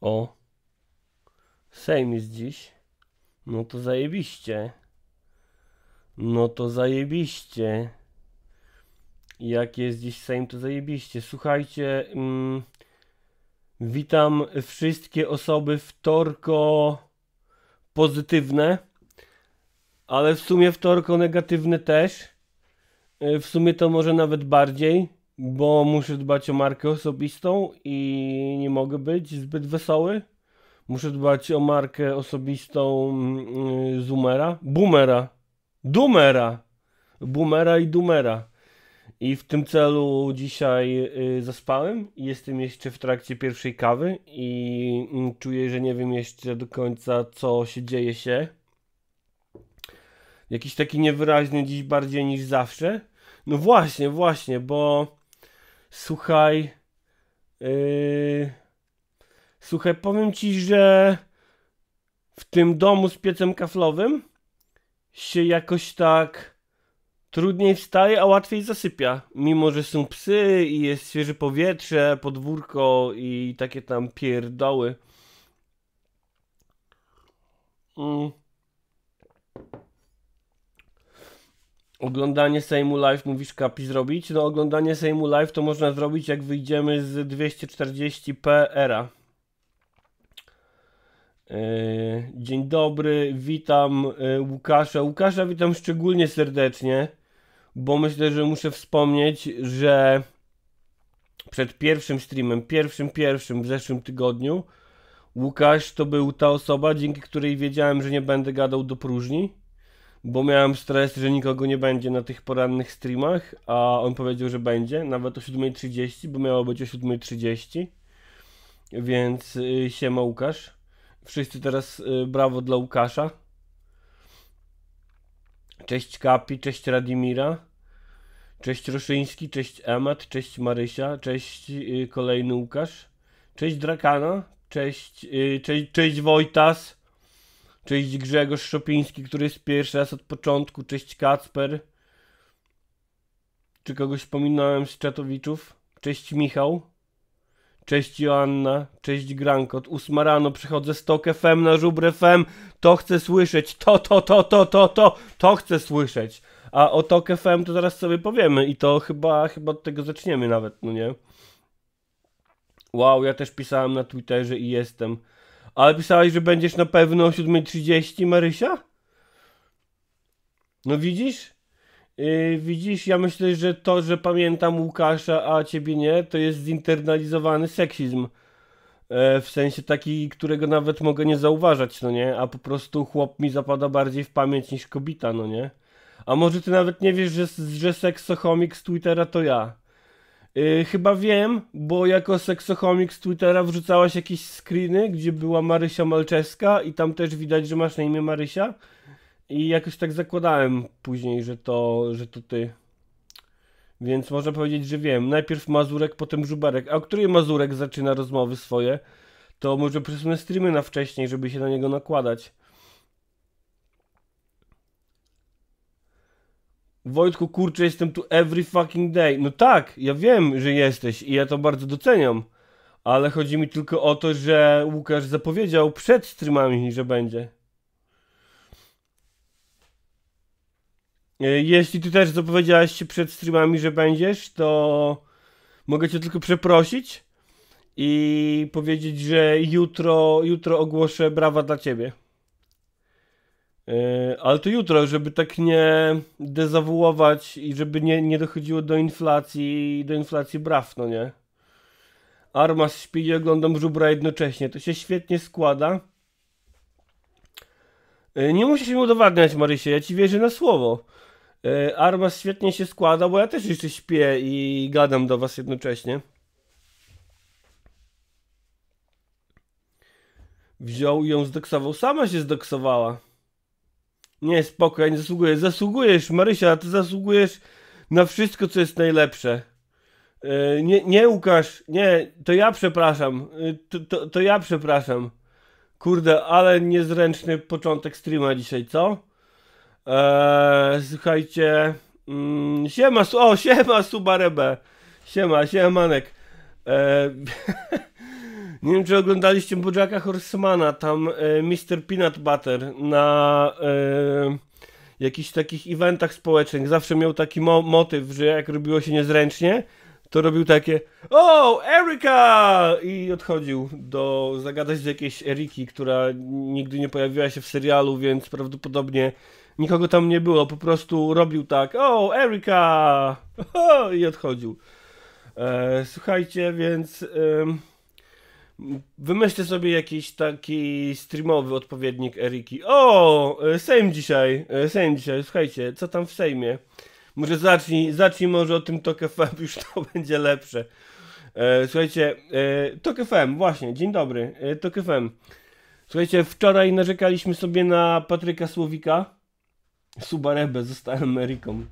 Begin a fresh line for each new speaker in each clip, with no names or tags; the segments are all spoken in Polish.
O, Sejm jest dziś. No to zajebiście. No to zajebiście. Jak jest dziś Sejm, to zajebiście. Słuchajcie, mm, witam wszystkie osoby wtorko pozytywne, ale w sumie wtorko negatywne też. Y, w sumie to może nawet bardziej bo muszę dbać o markę osobistą i nie mogę być zbyt wesoły. Muszę dbać o markę osobistą yy, Zoomera, Boomera, Dumera, Boomera i Dumera. I w tym celu dzisiaj yy, zaspałem. Jestem jeszcze w trakcie pierwszej kawy i yy, czuję, że nie wiem jeszcze do końca, co się dzieje się. Jakiś taki niewyraźny dziś bardziej niż zawsze. No właśnie, właśnie, bo Słuchaj. Yy, słuchaj, powiem ci, że w tym domu z piecem kaflowym się jakoś tak trudniej wstaje, a łatwiej zasypia. Mimo, że są psy i jest świeże powietrze, podwórko i takie tam pierdoły. Mm. Oglądanie Sejmu Live, mówisz kapi zrobić? No oglądanie Sejmu Live to można zrobić jak wyjdziemy z 240p era. E, dzień dobry, witam e, Łukasza. Łukasza witam szczególnie serdecznie, bo myślę, że muszę wspomnieć, że przed pierwszym streamem, pierwszym, pierwszym w zeszłym tygodniu, Łukasz to był ta osoba, dzięki której wiedziałem, że nie będę gadał do próżni bo miałem stres, że nikogo nie będzie na tych porannych streamach, a on powiedział, że będzie, nawet o 7.30, bo miało być o 7.30, więc yy, siema Łukasz. Wszyscy teraz yy, brawo dla Łukasza. Cześć Kapi, cześć Radimira, cześć Roszyński, cześć Emat, cześć Marysia, cześć yy, kolejny Łukasz, cześć Drakana, cześć, y, cześć, cześć Wojtas, Cześć Grzegorz Szopiński, który jest pierwszy raz od początku. Cześć Kacper. Czy kogoś pominąłem z Czatowiczów? Cześć Michał. Cześć Joanna. Cześć Grankot. Ósma rano przychodzę z Tok FM na Żubr FM. To chcę słyszeć. To, to, to, to, to, to. To chcę słyszeć. A o Tok FM to zaraz sobie powiemy i to chyba, chyba od tego zaczniemy nawet, no nie? Wow, ja też pisałem na Twitterze i jestem. Ale pisałaś, że będziesz na pewno o 7.30, Marysia? No widzisz? Yy, widzisz, ja myślę, że to, że pamiętam Łukasza, a ciebie nie, to jest zinternalizowany seksizm. E, w sensie taki, którego nawet mogę nie zauważać, no nie? A po prostu chłop mi zapada bardziej w pamięć niż kobita, no nie? A może ty nawet nie wiesz, że, że seksochomik z Twittera to ja? Yy, chyba wiem, bo jako seksochomik z Twittera wrzucałaś jakieś screeny, gdzie była Marysia Malczewska i tam też widać, że masz na imię Marysia. I jakoś tak zakładałem później, że to, że to ty. Więc można powiedzieć, że wiem. Najpierw Mazurek, potem Żuberek. A o której Mazurek zaczyna rozmowy swoje? To może przesunę streamy na wcześniej, żeby się na niego nakładać. Wojtku, kurczę, jestem tu every fucking day. No tak, ja wiem, że jesteś i ja to bardzo doceniam. Ale chodzi mi tylko o to, że Łukasz zapowiedział przed streamami, że będzie. E, jeśli ty też zapowiedziałeś się przed streamami, że będziesz, to mogę cię tylko przeprosić i powiedzieć, że jutro, jutro ogłoszę brawa dla ciebie. E, ale to jutro, żeby tak nie dezawuować i żeby nie, nie dochodziło do inflacji, do inflacji braw, no nie? Armas śpi i oglądam żubra jednocześnie. To się świetnie składa. E, nie musisz mi udowadniać, Marysie, ja ci wierzę na słowo. E, Armas świetnie się składa, bo ja też jeszcze śpię i gadam do was jednocześnie. Wziął i ją zdoksował. Sama się zdoksowała. Nie, spokojnie, zasługujesz. Zasługujesz, Marysia, ty zasługujesz na wszystko, co jest najlepsze. E, nie, nie, Łukasz, nie, to ja przepraszam. E, to, to, to, ja przepraszam. Kurde, ale niezręczny początek streama dzisiaj, co? Eee, słuchajcie. Mm, siema, o, siema, Subarebe. Siema, siema, Manek. Eee, Nie wiem, czy oglądaliście Bojacka Horsemana, tam e, Mr. Peanut Butter na e, jakichś takich eventach społecznych zawsze miał taki mo motyw, że jak robiło się niezręcznie, to robił takie O, Erika! I odchodził do zagadać z jakiejś Eriki, która nigdy nie pojawiła się w serialu, więc prawdopodobnie nikogo tam nie było. Po prostu robił tak O, Erika! I odchodził. E, słuchajcie, więc... Y Wymyślę sobie jakiś taki streamowy odpowiednik Eriki. O, e, Sejm dzisiaj, e, Sejm dzisiaj, słuchajcie, co tam w Sejmie? Może zacznij, zacznij może o tym Tok FM, już to będzie lepsze. E, słuchajcie, e, Tok FM, właśnie, dzień dobry, e, Tok FM. Słuchajcie, wczoraj narzekaliśmy sobie na Patryka Słowika. Subarebę zostałem Eriką.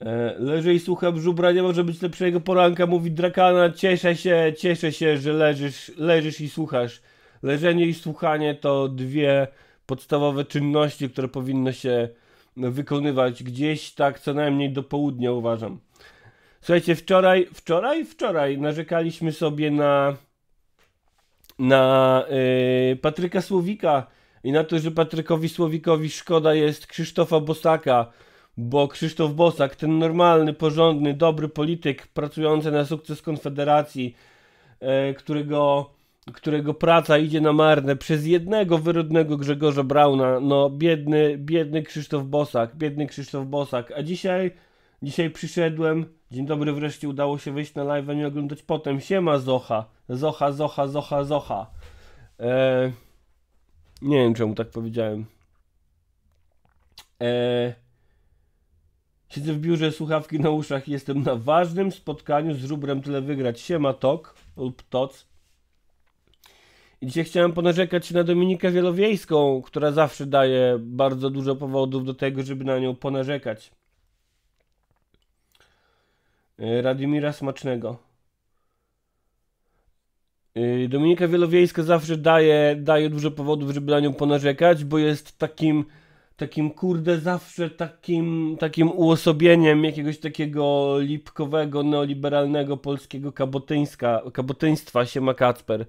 E, Leżę i słucham żubra, nie może być lepszego poranka, mówi Drakana, cieszę się, cieszę się, że leżysz, leżysz i słuchasz. Leżenie i słuchanie to dwie podstawowe czynności, które powinno się wykonywać gdzieś tak co najmniej do południa uważam. Słuchajcie, wczoraj, wczoraj, wczoraj narzekaliśmy sobie na, na yy, Patryka Słowika i na to, że Patrykowi Słowikowi szkoda jest Krzysztofa Bosaka, bo Krzysztof Bosak, ten normalny, porządny, dobry polityk pracujący na sukces Konfederacji, e, którego, którego praca idzie na marne przez jednego wyrodnego Grzegorza Brauna, no biedny, biedny Krzysztof Bosak, biedny Krzysztof Bosak, a dzisiaj, dzisiaj przyszedłem, dzień dobry, wreszcie udało się wyjść na live, a nie oglądać potem, siema Zocha, Zocha, Zocha, Zocha, Zocha, eee, nie wiem czemu tak powiedziałem, eee, Siedzę w biurze, słuchawki na uszach, jestem na ważnym spotkaniu z Rubrem tyle wygrać. Siema Tok lub Toc. I dzisiaj chciałem ponarzekać na Dominikę Wielowiejską, która zawsze daje bardzo dużo powodów do tego, żeby na nią ponarzekać. E, Radimira Smacznego. E, Dominika Wielowiejska zawsze daje, daje dużo powodów, żeby na nią ponarzekać, bo jest takim takim kurde zawsze takim, takim uosobieniem jakiegoś takiego lipkowego, neoliberalnego polskiego kabotyńska, kabotyństwa się ma Kacper.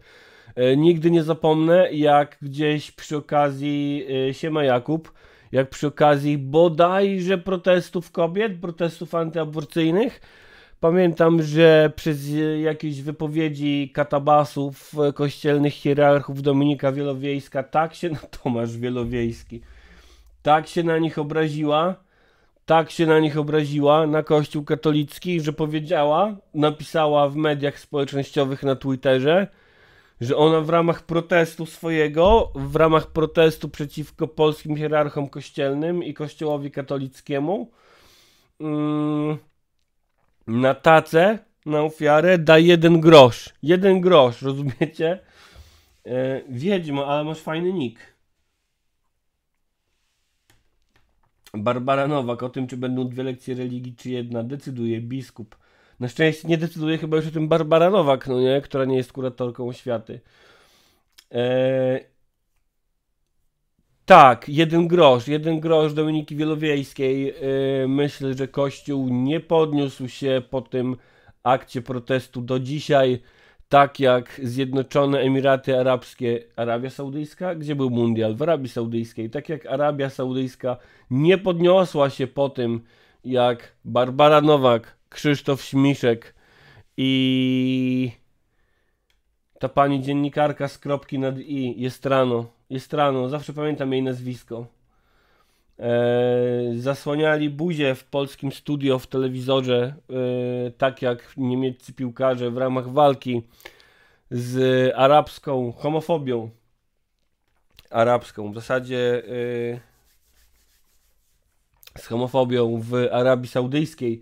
E, nigdy nie zapomnę, jak gdzieś przy okazji e, Siema Jakub, jak przy okazji bodajże protestów kobiet, protestów antyaborcyjnych, Pamiętam, że przez jakieś wypowiedzi katabasów, e, kościelnych hierarchów Dominika Wielowiejska, tak się, na Tomasz Wielowiejski, tak się na nich obraziła, tak się na nich obraziła, na Kościół katolicki, że powiedziała, napisała w mediach społecznościowych na Twitterze, że ona w ramach protestu swojego, w ramach protestu przeciwko polskim hierarchom kościelnym i Kościołowi katolickiemu, mm, na tacę, na ofiarę da jeden grosz. Jeden grosz, rozumiecie? E, Wiedźmo, ale masz fajny nick. Barbara Nowak o tym, czy będą dwie lekcje religii, czy jedna, decyduje biskup. Na szczęście nie decyduje chyba już o tym Barbara Nowak, no nie? która nie jest kuratorką oświaty. Eee... Tak, jeden grosz, jeden grosz Dominiki Wielowiejskiej. Eee, myślę, że Kościół nie podniósł się po tym akcie protestu do dzisiaj tak jak Zjednoczone Emiraty Arabskie, Arabia Saudyjska, gdzie był mundial w Arabii Saudyjskiej, tak jak Arabia Saudyjska nie podniosła się po tym, jak Barbara Nowak, Krzysztof Śmiszek i ta pani dziennikarka z kropki nad i jest rano, jest rano, zawsze pamiętam jej nazwisko. E, zasłaniali buzię w polskim studio w telewizorze, e, tak jak niemieccy piłkarze w ramach walki z arabską homofobią. Arabską, w zasadzie e, z homofobią w Arabii Saudyjskiej,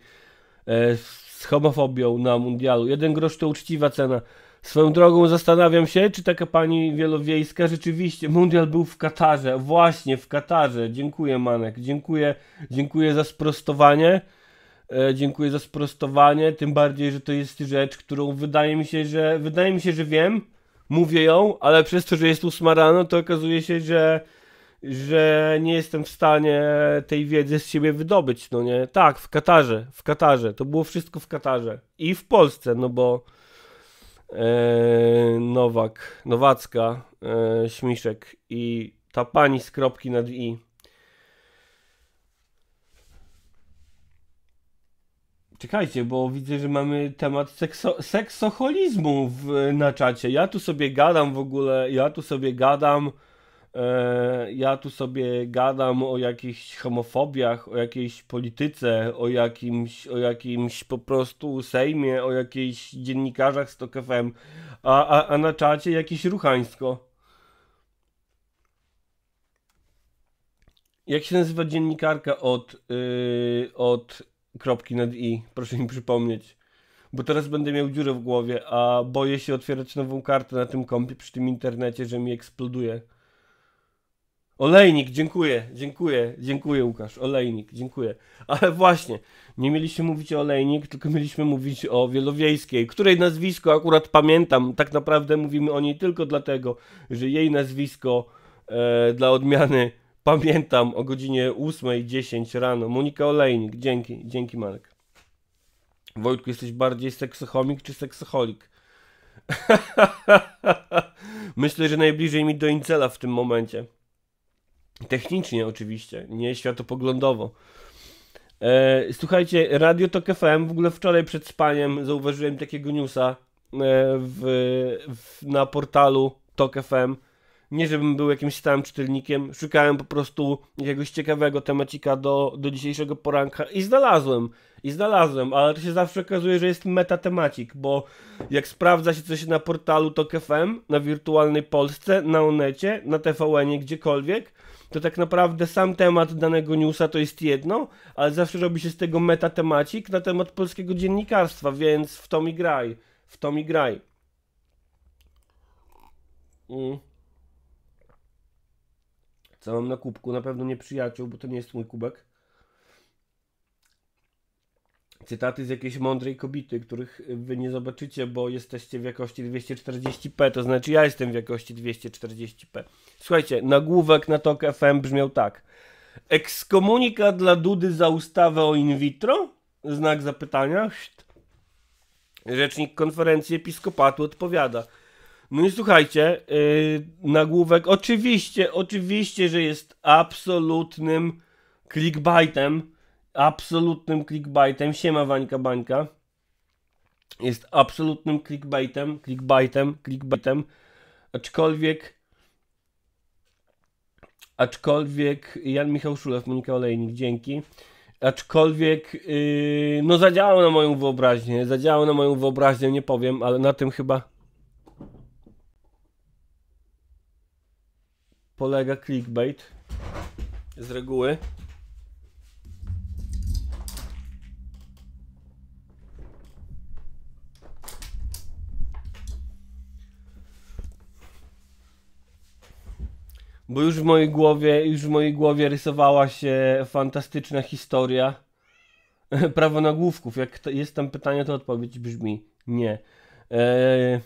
z homofobią na mundialu. Jeden grosz to uczciwa cena. Swoją drogą zastanawiam się, czy taka pani wielowiejska rzeczywiście, mundial był w Katarze, właśnie w Katarze. Dziękuję Manek, dziękuję, dziękuję za sprostowanie. E, dziękuję za sprostowanie, tym bardziej, że to jest rzecz, którą wydaje mi się, że wydaje mi się, że wiem, mówię ją, ale przez to, że jest ósma rano, to okazuje się, że że nie jestem w stanie tej wiedzy z siebie wydobyć, no nie? Tak, w Katarze, w Katarze, to było wszystko w Katarze i w Polsce, no bo Eee, Nowak, Nowacka, eee, Śmiszek i ta pani z kropki nad i. Czekajcie, bo widzę, że mamy temat sekso seksoholizmu w, na czacie. Ja tu sobie gadam w ogóle, ja tu sobie gadam E, ja tu sobie gadam o jakichś homofobiach, o jakiejś polityce, o jakimś, o jakimś po prostu sejmie, o jakichś dziennikarzach z FM, a, a, a na czacie jakieś ruchańsko. Jak się nazywa dziennikarka od, yy, od kropki nad i? Proszę mi przypomnieć. Bo teraz będę miał dziurę w głowie, a boję się otwierać nową kartę na tym kompie przy tym internecie, że mi eksploduje. Olejnik, dziękuję, dziękuję, dziękuję Łukasz, olejnik, dziękuję. Ale właśnie, nie mieliśmy mówić o olejnik, tylko mieliśmy mówić o Wielowiejskiej, której nazwisko akurat pamiętam, tak naprawdę mówimy o niej tylko dlatego, że jej nazwisko e, dla odmiany pamiętam o godzinie 8.10 rano. Monika Olejnik, dzięki, dzięki Marek. Wojtku, jesteś bardziej seksochomik czy seksoholik? Myślę, że najbliżej mi do Incela w tym momencie. Technicznie oczywiście, nie światopoglądowo. E, słuchajcie, Radio Tok FM, w ogóle wczoraj przed spaniem zauważyłem takiego newsa e, w, w, na portalu Tok FM. Nie żebym był jakimś stałym czytelnikiem, szukałem po prostu jakiegoś ciekawego temacika do, do dzisiejszego poranka i znalazłem, i znalazłem, ale to się zawsze okazuje, że jest metatematik, bo jak sprawdza się coś na portalu Tok FM, na wirtualnej Polsce, na Onecie, na TVN-ie, gdziekolwiek, to tak naprawdę sam temat danego newsa to jest jedno, ale zawsze robi się z tego metatemacik na temat polskiego dziennikarstwa, więc w to mi graj, w to mi graj. Co mam na kubku? Na pewno nie przyjaciół, bo to nie jest mój kubek cytaty z jakiejś mądrej kobity, których wy nie zobaczycie, bo jesteście w jakości 240p, to znaczy ja jestem w jakości 240p. Słuchajcie, nagłówek na TOK FM brzmiał tak. Ekskomunika dla Dudy za ustawę o in vitro? Znak zapytania. Rzecznik konferencji episkopatu odpowiada. No i słuchajcie, yy, nagłówek oczywiście, oczywiście, że jest absolutnym clickbaitem absolutnym clickbaitem. Siema Wańka Bańka. Jest absolutnym clickbaitem, clickbaitem, clickbaitem. Aczkolwiek aczkolwiek Jan Michał Szulew, Monika Olejnik, dzięki. Aczkolwiek yy, no zadziałał na moją wyobraźnię, zadziałał na moją wyobraźnię, nie powiem, ale na tym chyba polega clickbait z reguły. bo już w mojej głowie, już w mojej głowie rysowała się fantastyczna historia prawo nagłówków. Jak jest tam pytanie, to odpowiedź brzmi nie. Eee,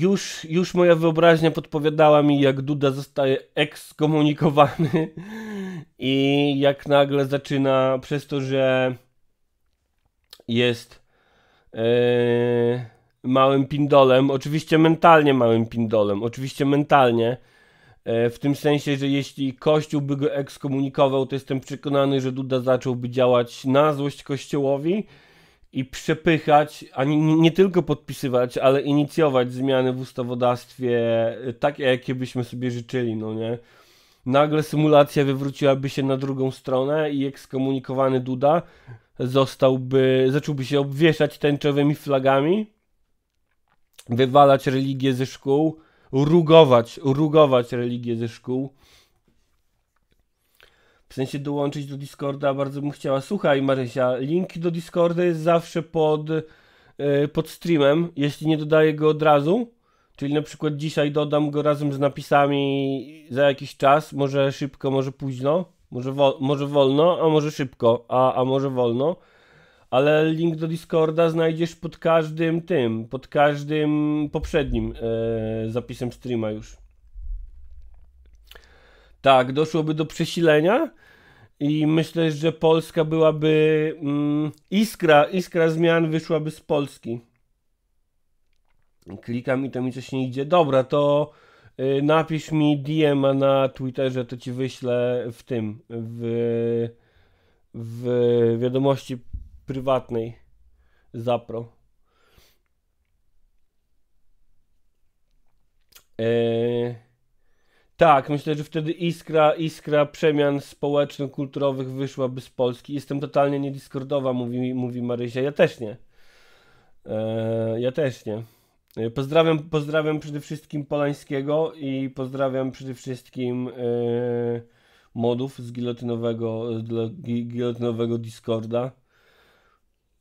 już, już moja wyobraźnia podpowiadała mi, jak Duda zostaje ekskomunikowany i jak nagle zaczyna przez to, że jest eee, małym pindolem, oczywiście mentalnie małym pindolem, oczywiście mentalnie, E, w tym sensie, że jeśli Kościół by go ekskomunikował, to jestem przekonany, że Duda zacząłby działać na złość Kościołowi i przepychać, a nie, nie tylko podpisywać, ale inicjować zmiany w ustawodawstwie e, takie, jakie byśmy sobie życzyli, no nie? Nagle symulacja wywróciłaby się na drugą stronę i ekskomunikowany Duda zostałby, zacząłby się obwieszać tęczowymi flagami, wywalać religię ze szkół, rugować, rugować religię ze szkół. W sensie dołączyć do Discorda, bardzo bym chciała. Słuchaj Marysia, link do Discorda jest zawsze pod, yy, pod streamem, jeśli nie dodaję go od razu. Czyli na przykład dzisiaj dodam go razem z napisami za jakiś czas, może szybko, może późno, może, wo może wolno, a może szybko, a, a może wolno ale link do Discorda znajdziesz pod każdym tym, pod każdym poprzednim e, zapisem streama już. Tak, doszłoby do przesilenia i myślę, że Polska byłaby mm, iskra, iskra zmian wyszłaby z Polski. Klikam i to mi coś nie idzie. Dobra, to y, napisz mi DM na Twitterze, to ci wyślę w tym, w, w wiadomości prywatnej Zapro. Eee, tak, myślę, że wtedy iskra, iskra przemian społeczno-kulturowych wyszłaby z Polski. Jestem totalnie niediskordowa, mówi, mówi Marysia. Ja też nie. Eee, ja też nie. Eee, pozdrawiam, pozdrawiam przede wszystkim Polańskiego i pozdrawiam przede wszystkim e, modów z gilotynowego, gilotynowego Discorda.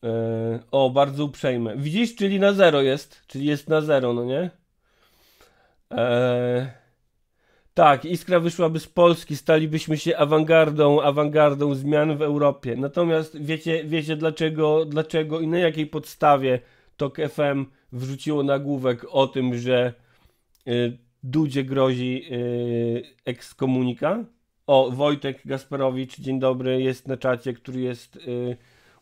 Yy, o, bardzo uprzejme. Widzisz, czyli na zero jest, czyli jest na zero, no nie? E, tak, Iskra wyszłaby z Polski, stalibyśmy się awangardą, awangardą zmian w Europie. Natomiast wiecie, wiecie dlaczego, dlaczego i na jakiej podstawie TOK FM wrzuciło nagłówek o tym, że y, Dudzie grozi y, ekskomunika? O, Wojtek Gasperowicz, dzień dobry, jest na czacie, który jest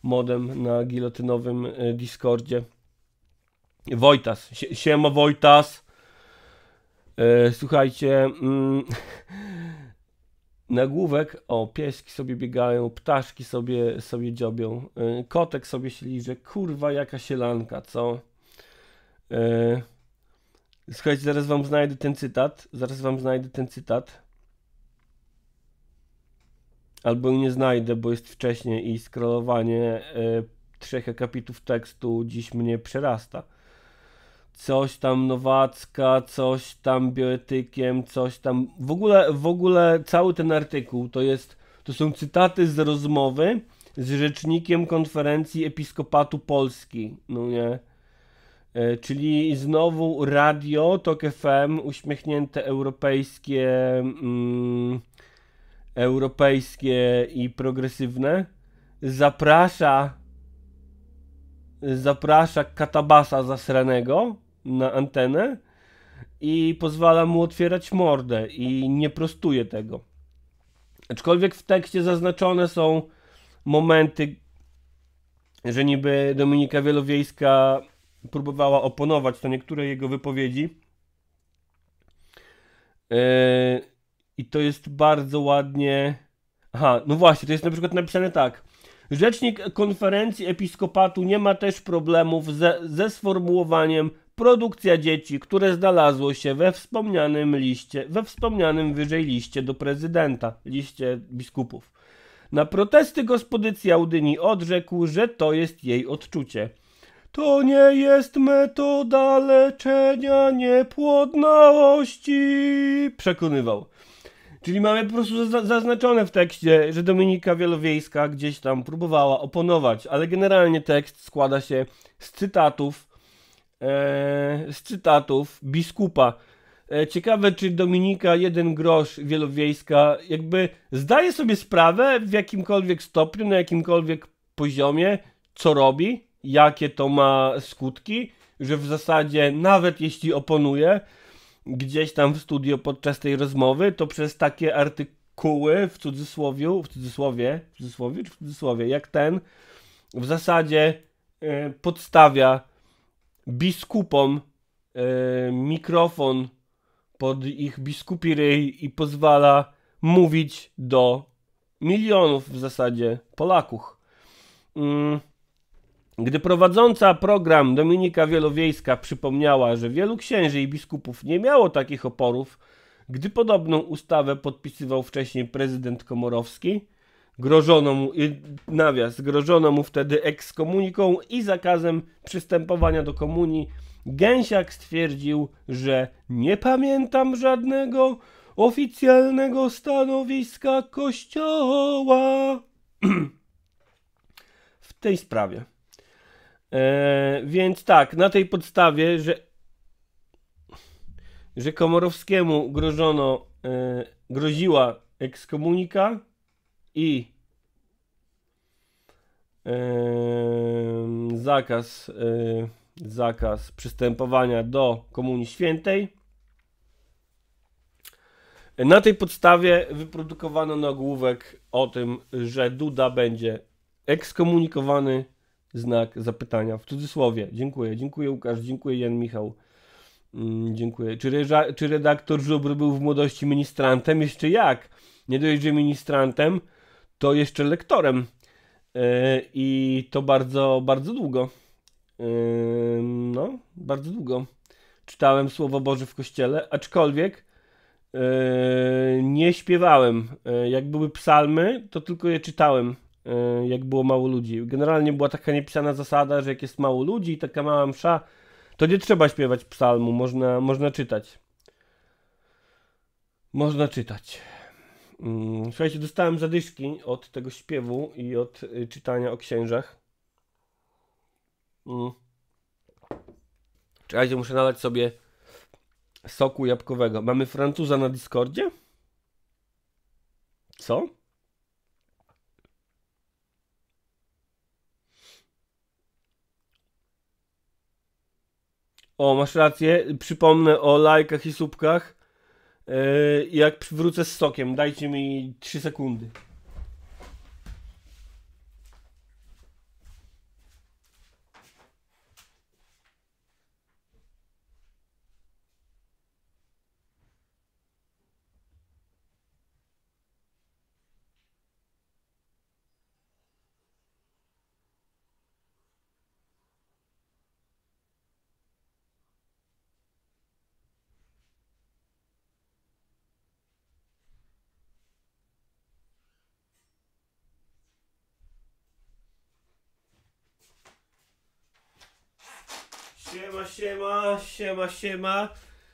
modem na gilotynowym y, Discordzie. Wojtas, siema Wojtas. E, słuchajcie, mm, nagłówek, o pieski sobie biegają, ptaszki sobie, sobie dziobią, e, kotek sobie śliże, kurwa jaka sielanka, co? E, słuchajcie, zaraz wam znajdę ten cytat, zaraz wam znajdę ten cytat albo i nie znajdę, bo jest wcześniej i skrolowanie e, trzech akapitów tekstu dziś mnie przerasta. Coś tam Nowacka, coś tam Bioetykiem, coś tam. W ogóle, w ogóle cały ten artykuł to jest, to są cytaty z rozmowy z rzecznikiem konferencji Episkopatu Polski, no nie? E, czyli znowu radio, TOK FM, uśmiechnięte europejskie... Mm, europejskie i progresywne, zaprasza zaprasza katabasa zasranego na antenę i pozwala mu otwierać mordę i nie prostuje tego. Aczkolwiek w tekście zaznaczone są momenty, że niby Dominika Wielowiejska próbowała oponować to niektóre jego wypowiedzi. Yy i to jest bardzo ładnie. Aha, no właśnie, to jest na przykład napisane tak. Rzecznik konferencji episkopatu nie ma też problemów ze, ze sformułowaniem produkcja dzieci, które znalazło się we wspomnianym liście, we wspomnianym wyżej liście do prezydenta, liście biskupów. Na protesty gospodycji Audyni odrzekł, że to jest jej odczucie. To nie jest metoda leczenia niepłodności, przekonywał. Czyli mamy po prostu zaznaczone w tekście, że Dominika Wielowiejska gdzieś tam próbowała oponować, ale generalnie tekst składa się z cytatów, e, z cytatów biskupa. E, ciekawe, czy Dominika jeden grosz Wielowiejska jakby zdaje sobie sprawę w jakimkolwiek stopniu, na jakimkolwiek poziomie, co robi, jakie to ma skutki, że w zasadzie nawet jeśli oponuje, gdzieś tam w studio podczas tej rozmowy, to przez takie artykuły w cudzysłowie, w cudzysłowie, w cudzysłowie czy w cudzysłowie, jak ten, w zasadzie e, podstawia biskupom e, mikrofon pod ich biskupi ryj i pozwala mówić do milionów w zasadzie Polaków. Mm. Gdy prowadząca program Dominika Wielowiejska przypomniała, że wielu księży i biskupów nie miało takich oporów, gdy podobną ustawę podpisywał wcześniej prezydent Komorowski, grożono mu, nawias, grożono mu wtedy ekskomuniką i zakazem przystępowania do komunii, Gęsiak stwierdził, że nie pamiętam żadnego oficjalnego stanowiska Kościoła w tej sprawie. E, więc tak, na tej podstawie, że, że Komorowskiemu grożono, e, groziła ekskomunika i e, zakaz, e, zakaz przystępowania do Komunii Świętej. Na tej podstawie wyprodukowano nagłówek o tym, że Duda będzie ekskomunikowany znak zapytania w cudzysłowie. Dziękuję, dziękuję Łukasz, dziękuję Jan Michał. Mm, dziękuję. Czy, reża, czy redaktor Żubr był w młodości ministrantem? Jeszcze jak? Nie dość, że ministrantem, to jeszcze lektorem. Yy, I to bardzo, bardzo długo. Yy, no, bardzo długo. Czytałem Słowo Boże w kościele, aczkolwiek yy, nie śpiewałem. jak były psalmy, to tylko je czytałem E, jak było mało ludzi. Generalnie była taka niepisana zasada, że jak jest mało ludzi i taka mała msza, to nie trzeba śpiewać psalmu, można, można czytać. Można czytać. Mm, słuchajcie, dostałem zadyszki od tego śpiewu i od y, czytania o księżach. Mm. Czekajcie, muszę nalać sobie soku jabłkowego. Mamy Francuza na Discordzie? Co? O, masz rację. Przypomnę o lajkach i słupkach. Yy, jak wrócę z sokiem, dajcie mi 3 sekundy. siema, siema.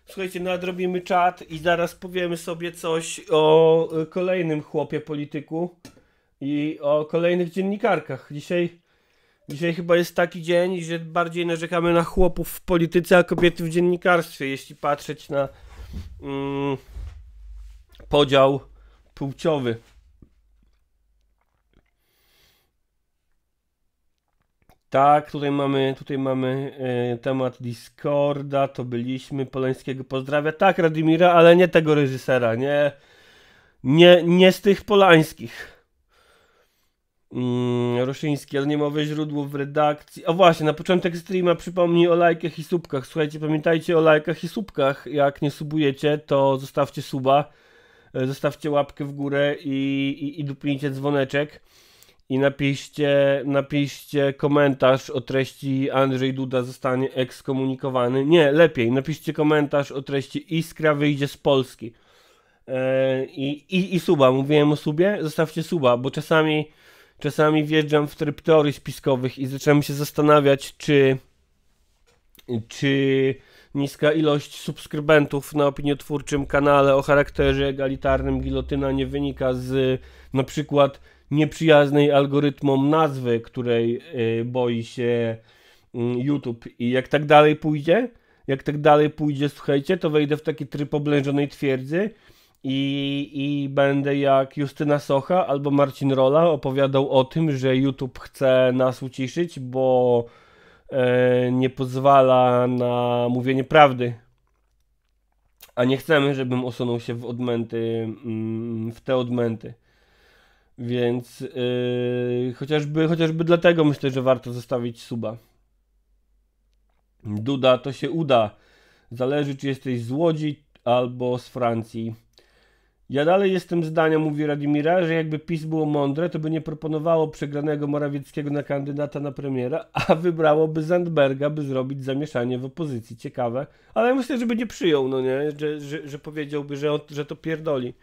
Słuchajcie, no, nadrobimy czat i zaraz powiemy sobie coś o e, kolejnym chłopie polityku i o kolejnych dziennikarkach. Dzisiaj, dzisiaj chyba jest taki dzień, że bardziej narzekamy na chłopów w polityce, a kobiety w dziennikarstwie, jeśli patrzeć na mm, podział płciowy. Tak, tutaj mamy, tutaj mamy y, temat Discorda, to byliśmy, Polańskiego pozdrawia. Tak, Radimira, ale nie tego reżysera, nie, nie, nie z tych Polańskich. Mm, Roszyński, anonimowe źródło w redakcji. O właśnie, na początek streama przypomnij o lajkach i subkach. Słuchajcie, pamiętajcie o lajkach i subkach. Jak nie subujecie, to zostawcie suba, e, zostawcie łapkę w górę i, i, i dzwoneczek i napiszcie, napiszcie komentarz o treści Andrzej Duda zostanie ekskomunikowany. Nie, lepiej, napiszcie komentarz o treści Iskra wyjdzie z Polski. E, i, I suba, mówiłem o subie? Zostawcie suba, bo czasami, czasami wjeżdżam w tryb teorii spiskowych i zacząłem się zastanawiać, czy, czy niska ilość subskrybentów na opiniotwórczym kanale o charakterze egalitarnym Gilotyna nie wynika z na przykład nieprzyjaznej algorytmom nazwy, której y, boi się y, YouTube. I jak tak dalej pójdzie, jak tak dalej pójdzie, słuchajcie, to wejdę w taki tryb oblężonej twierdzy i, i będę jak Justyna Socha albo Marcin Rola opowiadał o tym, że YouTube chce nas uciszyć, bo e, nie pozwala na mówienie prawdy. A nie chcemy, żebym osunął się w odmęty, mm, w te odmęty. Więc yy, chociażby, chociażby dlatego myślę, że warto zostawić suba. Duda to się uda. Zależy, czy jesteś z Łodzi albo z Francji. Ja dalej jestem zdania, mówi Radimira, że jakby PiS było mądre, to by nie proponowało przegranego Morawieckiego na kandydata na premiera, a wybrałoby Zandberga, by zrobić zamieszanie w opozycji. Ciekawe. Ale myślę, że by nie przyjął, no nie? Że, że, że powiedziałby, że, on, że to pierdoli.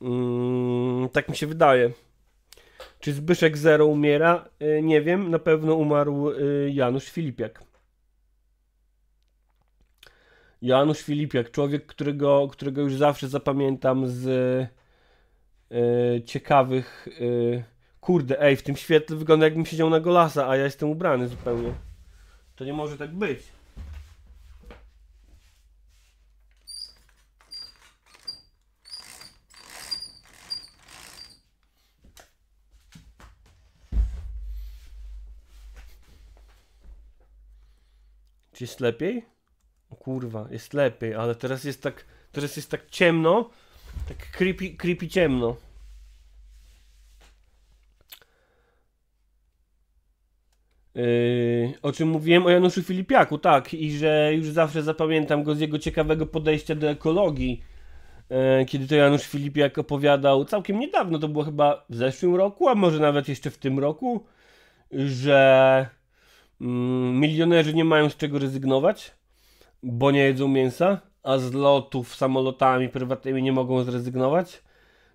Mm, tak mi się wydaje. Czy Zbyszek Zero umiera? Y, nie wiem, na pewno umarł y, Janusz Filipiak. Janusz Filipiak, człowiek, którego, którego już zawsze zapamiętam z y, ciekawych. kurde, ej, w tym świetle wygląda jakbym siedział na golasa, a ja jestem ubrany zupełnie. To nie może tak być. Czy jest lepiej? O kurwa, jest lepiej, ale teraz jest tak, teraz jest tak ciemno, tak creepy, creepy ciemno. Yy, o czym mówiłem o Januszu Filipiaku, tak, i że już zawsze zapamiętam go z jego ciekawego podejścia do ekologii, yy, kiedy to Janusz Filipiak opowiadał całkiem niedawno, to było chyba w zeszłym roku, a może nawet jeszcze w tym roku, że Mm, milionerzy nie mają z czego rezygnować, bo nie jedzą mięsa, a z lotów samolotami prywatnymi nie mogą zrezygnować.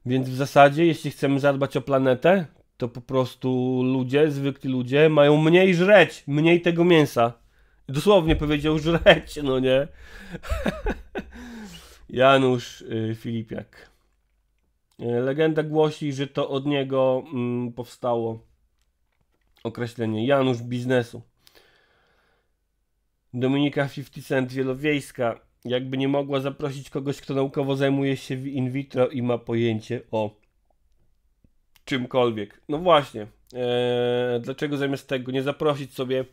Więc w zasadzie, jeśli chcemy zadbać o planetę, to po prostu ludzie, zwykli ludzie, mają mniej żreć, mniej tego mięsa. Dosłownie powiedział żreć, no nie? Janusz y, Filipiak. Y, legenda głosi, że to od niego mm, powstało określenie Janusz biznesu. Dominika 50 Cent Wielowiejska jakby nie mogła zaprosić kogoś, kto naukowo zajmuje się in vitro i ma pojęcie o czymkolwiek. No właśnie, eee, dlaczego zamiast tego nie zaprosić sobie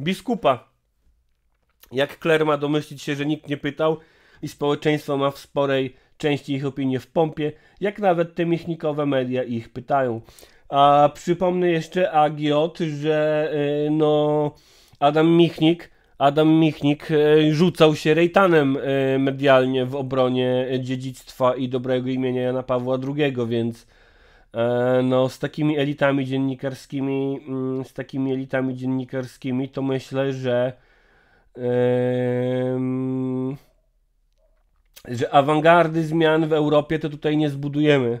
biskupa? Jak kler ma domyślić się, że nikt nie pytał i społeczeństwo ma w sporej części ich opinie w pompie, jak nawet te michnikowe media ich pytają. A przypomnę jeszcze Agiot, że yy, no Adam Michnik Adam Michnik e, rzucał się rejtanem e, medialnie w obronie dziedzictwa i dobrego imienia Jana Pawła II, więc e, no, z takimi elitami dziennikarskimi, mm, z takimi elitami dziennikarskimi, to myślę, że że awangardy zmian w Europie to tutaj nie zbudujemy.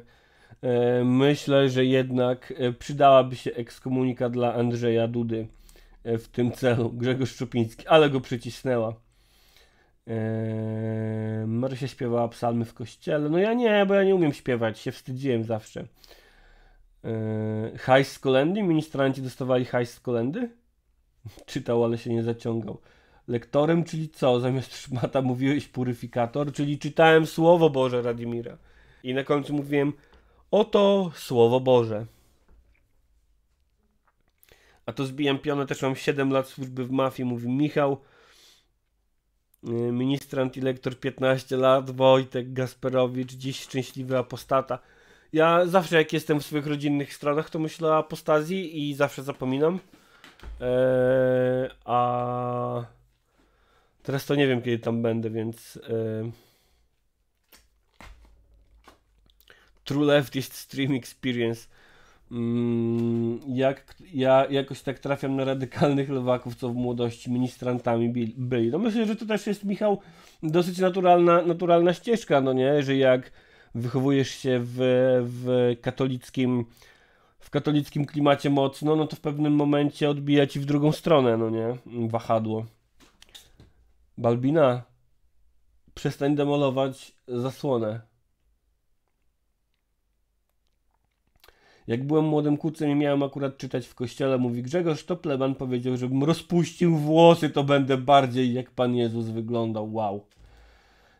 Myślę, że jednak przydałaby się ekskomunika dla Andrzeja Dudy. E, w tym celu. Grzegorz Szczupiński, ale go przycisnęła. Eee, Marysia śpiewała psalmy w kościele. No ja nie, bo ja nie umiem śpiewać, się wstydziłem zawsze. Eee, hajs z kolendy? Ministranci dostawali hajs z kolendy? Czytał, ale się nie zaciągał. Lektorem, czyli co? Zamiast szmata mówiłeś puryfikator, czyli czytałem Słowo Boże Radimira. I na końcu mówiłem, oto Słowo Boże. A to zbijam pionę, też mam 7 lat służby w mafii, mówi Michał. Y, Ministrant i lektor 15 lat, Wojtek Gasperowicz, dziś szczęśliwy apostata. Ja zawsze jak jestem w swoich rodzinnych stronach, to myślę o apostazji i zawsze zapominam. Eee, a teraz to nie wiem, kiedy tam będę, więc. Eee... True Left jest Stream Experience. Mm, jak ja jakoś tak trafiam na radykalnych lewaków, co w młodości ministrantami byli. No myślę, że to też jest, Michał, dosyć naturalna, naturalna ścieżka, no nie, że jak wychowujesz się w, w katolickim w katolickim klimacie mocno, no to w pewnym momencie odbija ci w drugą stronę, no nie, wahadło. Balbina, przestań demolować zasłonę. Jak byłem młodym kucem i miałem akurat czytać w kościele, mówi Grzegorz, to pleban powiedział, żebym rozpuścił włosy, to będę bardziej jak Pan Jezus wyglądał. Wow.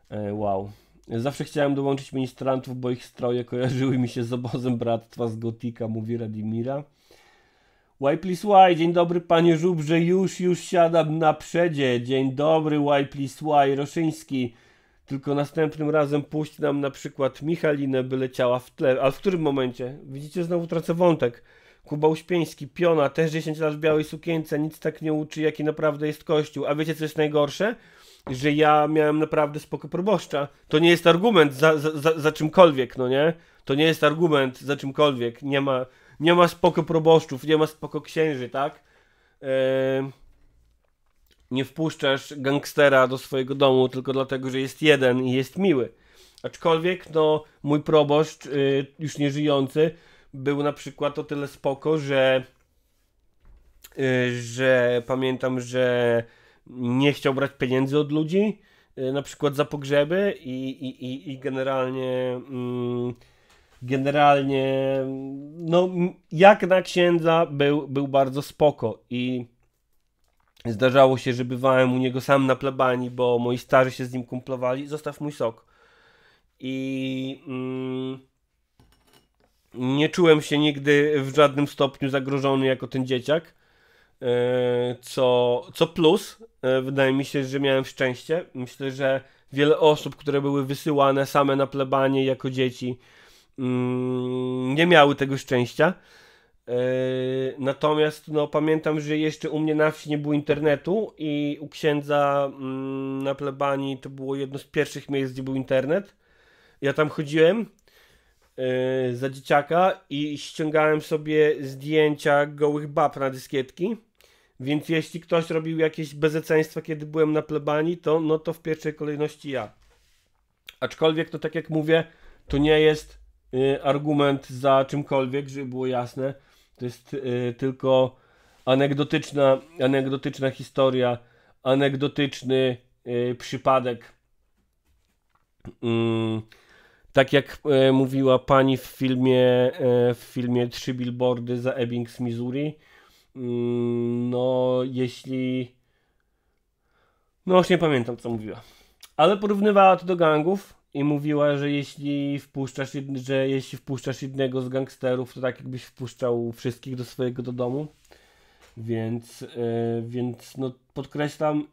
E, wow. Zawsze chciałem dołączyć ministrantów, bo ich stroje kojarzyły mi się z obozem bractwa z Gotika, mówi Radimira. Why please why? Dzień dobry panie Żubrze, już, już siadam na przedzie. Dzień dobry, why please why? Roszyński tylko następnym razem puść nam na przykład Michalinę, by leciała w tle. Ale w którym momencie? Widzicie, znowu tracę wątek. Kuba Uśpieński, Piona, też 10 lat w białej sukience, nic tak nie uczy, jaki naprawdę jest Kościół. A wiecie, co jest najgorsze? Że ja miałem naprawdę spoko proboszcza. To nie jest argument za, za, za czymkolwiek, no nie? To nie jest argument za czymkolwiek. Nie ma, nie ma spoko proboszczów, nie ma spoko księży, tak? Yy nie wpuszczasz gangstera do swojego domu tylko dlatego, że jest jeden i jest miły. Aczkolwiek, no, mój proboszcz, yy, już nie żyjący, był na przykład o tyle spoko, że, yy, że pamiętam, że nie chciał brać pieniędzy od ludzi, yy, na przykład za pogrzeby i, i, i, i generalnie. Mm, generalnie, no, jak na księdza był, był bardzo spoko i Zdarzało się, że bywałem u niego sam na plebanii, bo moi starzy się z nim kumplowali. Zostaw mój sok. I mm, nie czułem się nigdy w żadnym stopniu zagrożony jako ten dzieciak. E, co, co plus, e, wydaje mi się, że miałem szczęście. Myślę, że wiele osób, które były wysyłane same na plebanie jako dzieci, mm, nie miały tego szczęścia. Yy, natomiast no, pamiętam, że jeszcze u mnie na wsi nie było internetu i u księdza mm, na plebanii to było jedno z pierwszych miejsc, gdzie był internet. Ja tam chodziłem yy, za dzieciaka i ściągałem sobie zdjęcia gołych bab na dyskietki. Więc jeśli ktoś robił jakieś bezeceństwa, kiedy byłem na plebanii, to no to w pierwszej kolejności ja. Aczkolwiek to tak jak mówię, to nie jest yy, argument za czymkolwiek, żeby było jasne to jest y, tylko anegdotyczna, anegdotyczna historia, anegdotyczny y, przypadek. Mm, tak jak y, mówiła pani w filmie, w filmie Trzy Billboardy za z Missouri, mm, no jeśli... No już nie pamiętam co mówiła. Ale porównywała to do gangów, i mówiła, że jeśli wpuszczasz, że jeśli wpuszczasz jednego z gangsterów, to tak jakbyś wpuszczał wszystkich do swojego do domu. Więc, yy, więc no podkreślam,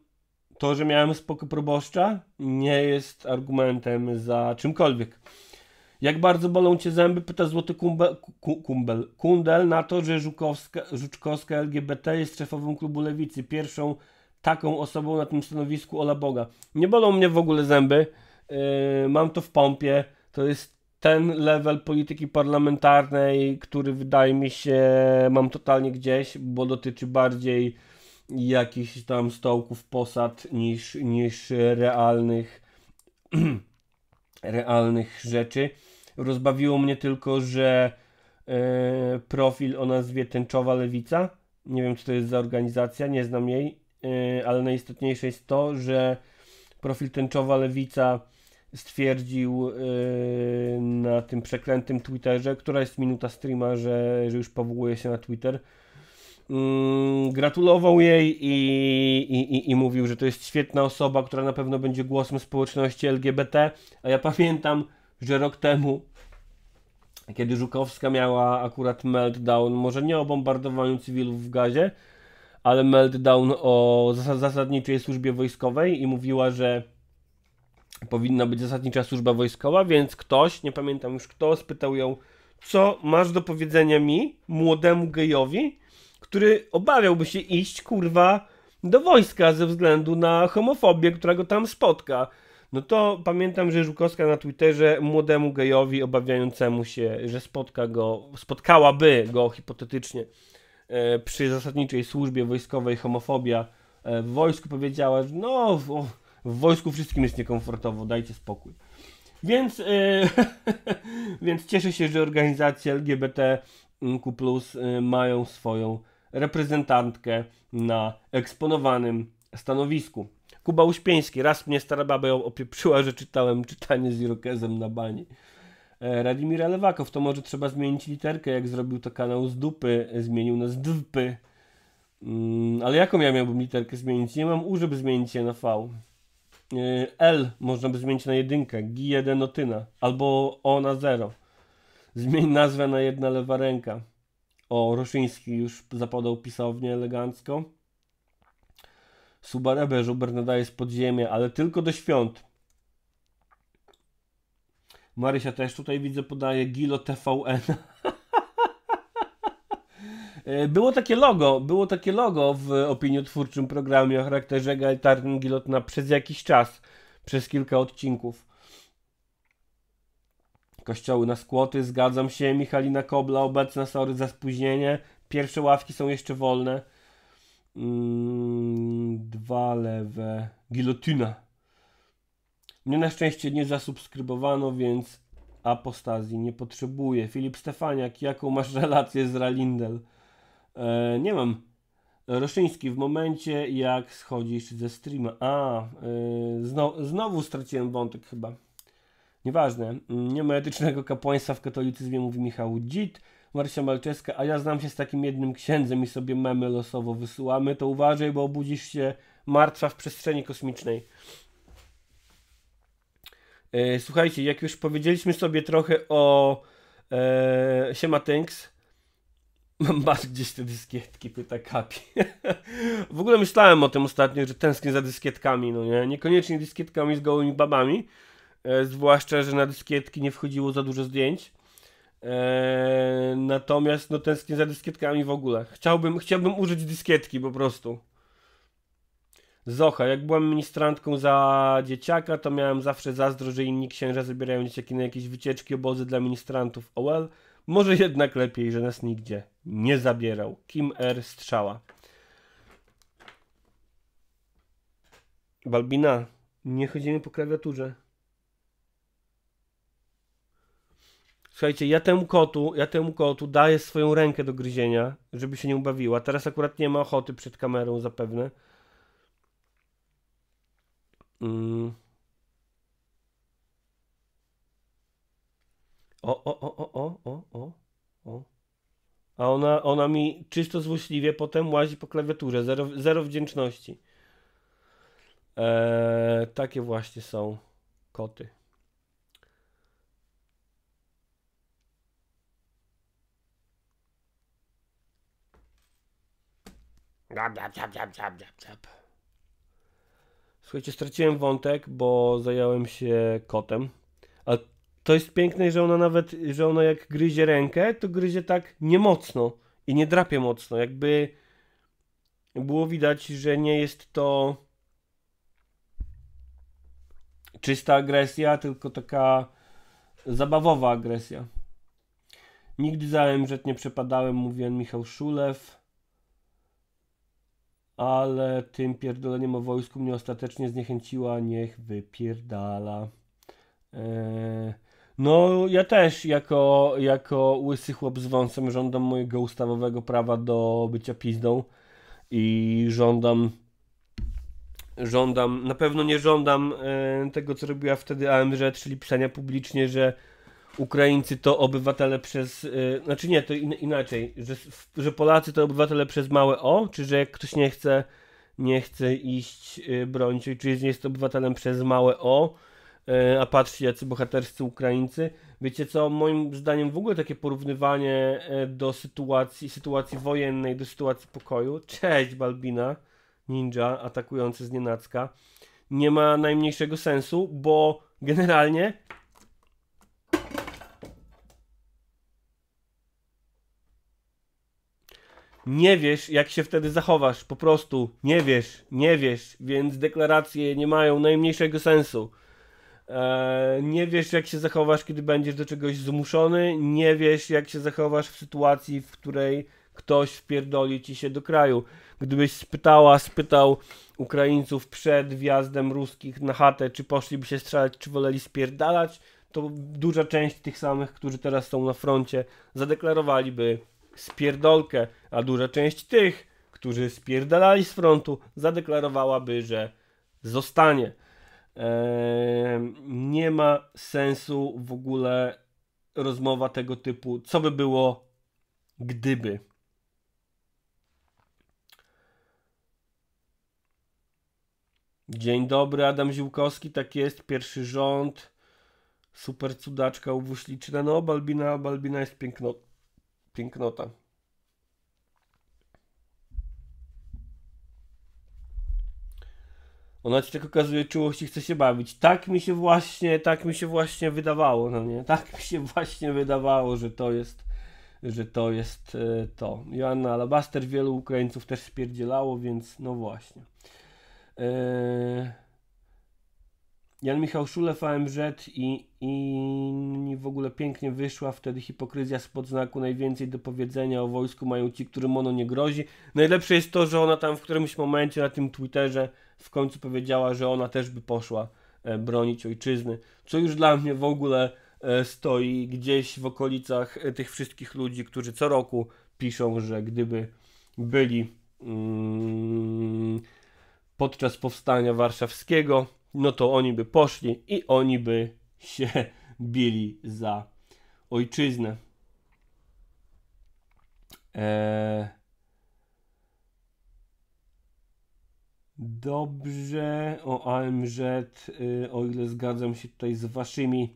to, że miałem spoko proboszcza, nie jest argumentem za czymkolwiek. Jak bardzo bolą cię zęby, pyta Złoty kumbel, kumbel, Kundel na to, że Żukowska, Żuczkowska LGBT jest szefową klubu lewicy, pierwszą taką osobą na tym stanowisku, ola Boga. Nie bolą mnie w ogóle zęby. Yy, mam to w pompie. To jest ten level polityki parlamentarnej, który wydaje mi się mam totalnie gdzieś, bo dotyczy bardziej jakichś tam stołków posad niż, niż realnych realnych rzeczy. Rozbawiło mnie tylko, że yy, profil o nazwie Tęczowa Lewica, nie wiem co to jest za organizacja, nie znam jej, yy, ale najistotniejsze jest to, że profil Tęczowa Lewica stwierdził y, na tym przeklętym Twitterze, która jest minuta streama, że, że już powołuje się na Twitter. Mm, gratulował jej i, i, i, i, mówił, że to jest świetna osoba, która na pewno będzie głosem społeczności LGBT. A ja pamiętam, że rok temu, kiedy Żukowska miała akurat meltdown, może nie o bombardowaniu cywilów w gazie, ale meltdown o zasadniczej służbie wojskowej i mówiła, że powinna być zasadnicza służba wojskowa, więc ktoś, nie pamiętam już kto, spytał ją, co masz do powiedzenia mi, młodemu gejowi, który obawiałby się iść, kurwa, do wojska ze względu na homofobię, która go tam spotka. No to pamiętam, że Żukowska na Twitterze młodemu gejowi obawiającemu się, że spotka go, spotkałaby go hipotetycznie e, przy zasadniczej służbie wojskowej homofobia e, w wojsku powiedziała, że no... O, w wojsku wszystkim jest niekomfortowo, dajcie spokój. Więc, yy, więc cieszę się, że organizacje LGBTQ e, mają swoją reprezentantkę na eksponowanym stanowisku. Kuba Uśpieński. Raz mnie stara baba opieprzyła, że czytałem czytanie z Irokezem na bani. E, Radimir Lewakow, to może trzeba zmienić literkę, jak zrobił to kanał z dupy, zmienił na dwpy. Mm, ale jaką ja miałbym literkę zmienić? Nie mam U, żeby zmienić je na V. Y, L można by zmienić na jedynkę, G1 otyna, albo O na 0. Zmień nazwę na jedna lewa ręka. O, Roszyński już zapadał pisownie elegancko. Subarebę Żuber nadaje z podziemia, ale tylko do świąt. Marysia też tutaj widzę podaje Gilo TVN. E, było takie logo, było takie logo w opiniotwórczym programie o charakterze egalitarnym Gilotna przez jakiś czas, przez kilka odcinków. Kościoły na skłoty, zgadzam się, Michalina Kobla obecna, sorry za spóźnienie. Pierwsze ławki są jeszcze wolne. Mm, dwa lewe. Gilotyna. Mnie na szczęście nie zasubskrybowano, więc apostazji nie potrzebuję. Filip Stefaniak, jaką masz relację z Ralindel? E, nie mam. Roszyński, w momencie jak schodzisz ze streama. A, e, znowu, znowu straciłem wątek chyba. Nieważne. Mm, nie ma etycznego kapłaństwa w katolicyzmie, mówi Michał Dzit. Marcia malczewska, a ja znam się z takim jednym księdzem i sobie memy losowo wysyłamy, to uważaj, bo obudzisz się martwa w przestrzeni kosmicznej. E, słuchajcie, jak już powiedzieliśmy sobie trochę o e, Siema Tynks, Mam masz gdzieś te dyskietki, pyta Kapi. w ogóle myślałem o tym ostatnio, że tęsknię za dyskietkami, no nie? Niekoniecznie dyskietkami z gołymi babami, e, zwłaszcza, że na dyskietki nie wchodziło za dużo zdjęć. E, natomiast no tęsknię za dyskietkami w ogóle. Chciałbym, chciałbym użyć dyskietki po prostu. Zocha, jak byłam ministrantką za dzieciaka, to miałem zawsze zazdro, że inni księża zabierają dzieciaki na jakieś wycieczki, obozy dla ministrantów. Oh well. Może jednak lepiej, że nas nigdzie nie zabierał. Kim R. Strzała. Balbina, nie chodzimy po klawiaturze. Słuchajcie, ja temu kotu, ja temu kotu daję swoją rękę do gryzienia, żeby się nie ubawiła. Teraz akurat nie ma ochoty przed kamerą zapewne. Mm. O, o, o, o, o, o, o, o. A ona, ona mi czysto złośliwie potem łazi po klawiaturze. Zero, zero wdzięczności. Eee, takie właśnie są koty. Słuchajcie, straciłem wątek, bo zająłem się kotem. Ale to jest piękne, że ona nawet, że ona jak gryzie rękę, to gryzie tak niemocno i nie drapie mocno. Jakby było widać, że nie jest to czysta agresja, tylko taka zabawowa agresja. Nigdy za MZ nie przepadałem, mówił Michał Szulew. Ale tym pierdoleniem o wojsku mnie ostatecznie zniechęciła, niech wypierdala. Eee, no, ja też jako, jako łysy chłop z wąsem żądam mojego ustawowego prawa do bycia pizdą i żądam żądam, na pewno nie żądam e, tego, co robiła wtedy AMZ, czyli pisania publicznie, że Ukraińcy to obywatele przez, e, znaczy nie, to in, inaczej, że, że Polacy to obywatele przez małe o, czy że jak ktoś nie chce, nie chce iść e, bronić nie jest obywatelem przez małe o, E, a patrzcie jacy bohaterscy Ukraińcy. Wiecie co, moim zdaniem w ogóle takie porównywanie e, do sytuacji, sytuacji wojennej do sytuacji pokoju. Cześć Balbina, ninja atakujący z nienacka. Nie ma najmniejszego sensu, bo generalnie nie wiesz, jak się wtedy zachowasz. Po prostu nie wiesz, nie wiesz, więc deklaracje nie mają najmniejszego sensu. E, nie wiesz, jak się zachowasz, kiedy będziesz do czegoś zmuszony. Nie wiesz, jak się zachowasz w sytuacji, w której ktoś wpierdoli ci się do kraju. Gdybyś spytała, spytał Ukraińców przed wjazdem ruskich na chatę, czy poszliby się strzelać, czy woleli spierdalać, to duża część tych samych, którzy teraz są na froncie, zadeklarowaliby spierdolkę, a duża część tych, którzy spierdalali z frontu, zadeklarowałaby, że zostanie nie ma sensu w ogóle rozmowa tego typu, co by było gdyby. Dzień dobry, Adam Ziłkowski, tak jest, pierwszy rząd, super cudaczka uwuśliczna, no Balbina, Balbina jest piękno, pięknota. Ona ci tak okazuje czułość i chce się bawić. Tak mi się właśnie, tak mi się właśnie wydawało, no nie? Tak mi się właśnie wydawało, że to jest, że to jest e, to. Joanna Alabaster, wielu Ukraińców też spierdzielało, więc no właśnie. E, Jan Michał Szulew, AMZ i inni w ogóle pięknie wyszła wtedy hipokryzja spod znaku najwięcej do powiedzenia o wojsku mają ci, którym ono nie grozi. Najlepsze jest to, że ona tam w którymś momencie na tym Twitterze w końcu powiedziała, że ona też by poszła e, bronić ojczyzny, co już dla mnie w ogóle e, stoi gdzieś w okolicach e, tych wszystkich ludzi, którzy co roku piszą, że gdyby byli mm, podczas powstania warszawskiego, no to oni by poszli i oni by się bili za ojczyznę. Eee, Dobrze, o AMZ, y, o ile zgadzam się tutaj z Waszymi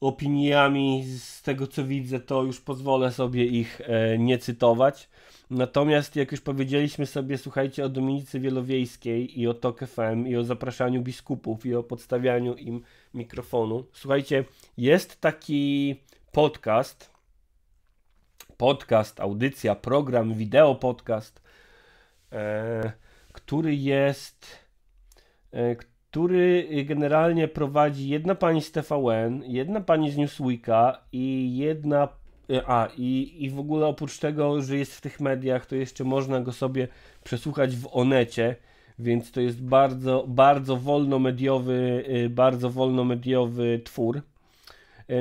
opiniami, z tego co widzę, to już pozwolę sobie ich e, nie cytować. Natomiast jak już powiedzieliśmy sobie, słuchajcie, o Dominicy Wielowiejskiej i o TOK FM i o zapraszaniu biskupów i o podstawianiu im mikrofonu. Słuchajcie, jest taki podcast, podcast, audycja, program, wideo podcast, e, który jest, e, który generalnie prowadzi jedna pani z TVN, jedna pani z Newsweeka i jedna, e, a i, i w ogóle oprócz tego, że jest w tych mediach, to jeszcze można go sobie przesłuchać w Onecie, więc to jest bardzo, bardzo wolnomediowy, e, bardzo wolnomediowy twór.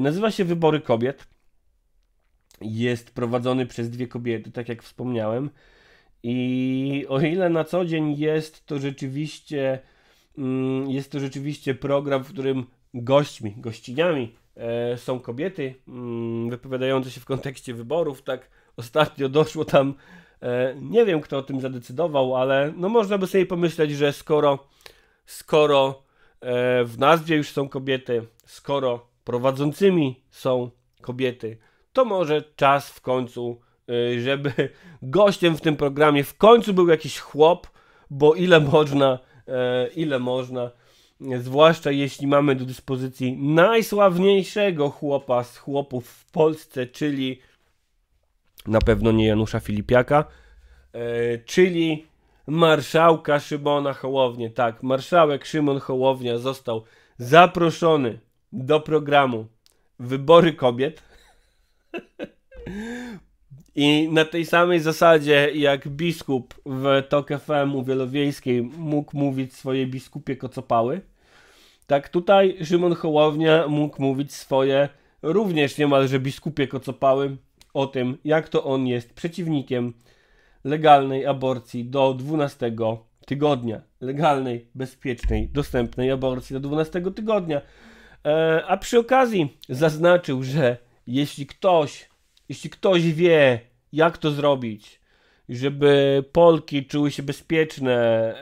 Nazywa się Wybory Kobiet. Jest prowadzony przez dwie kobiety, tak jak wspomniałem. I o ile na co dzień jest to rzeczywiście mm, jest to rzeczywiście program, w którym gośćmi, gościniami e, są kobiety mm, wypowiadające się w kontekście wyborów, tak ostatnio doszło tam e, nie wiem kto o tym zadecydował, ale no można by sobie pomyśleć, że skoro skoro e, w nazwie już są kobiety, skoro prowadzącymi są kobiety, to może czas w końcu Y, żeby gościem w tym programie w końcu był jakiś chłop, bo ile można, e, ile można, zwłaszcza jeśli mamy do dyspozycji najsławniejszego chłopa z chłopów w Polsce, czyli na pewno nie Janusza Filipiaka, e, czyli marszałka Szymona Hołownię. Tak, marszałek Szymon Hołownia został zaproszony do programu Wybory Kobiet. I na tej samej zasadzie, jak biskup w TOK FM wielowiejskiej mógł mówić swoje biskupie kocopały, tak tutaj Szymon Hołownia mógł mówić swoje również niemalże biskupie kocopały o tym, jak to on jest przeciwnikiem legalnej aborcji do 12 tygodnia. Legalnej, bezpiecznej, dostępnej aborcji do 12 tygodnia. E, a przy okazji zaznaczył, że jeśli ktoś jeśli ktoś wie, jak to zrobić, żeby Polki czuły się bezpieczne e,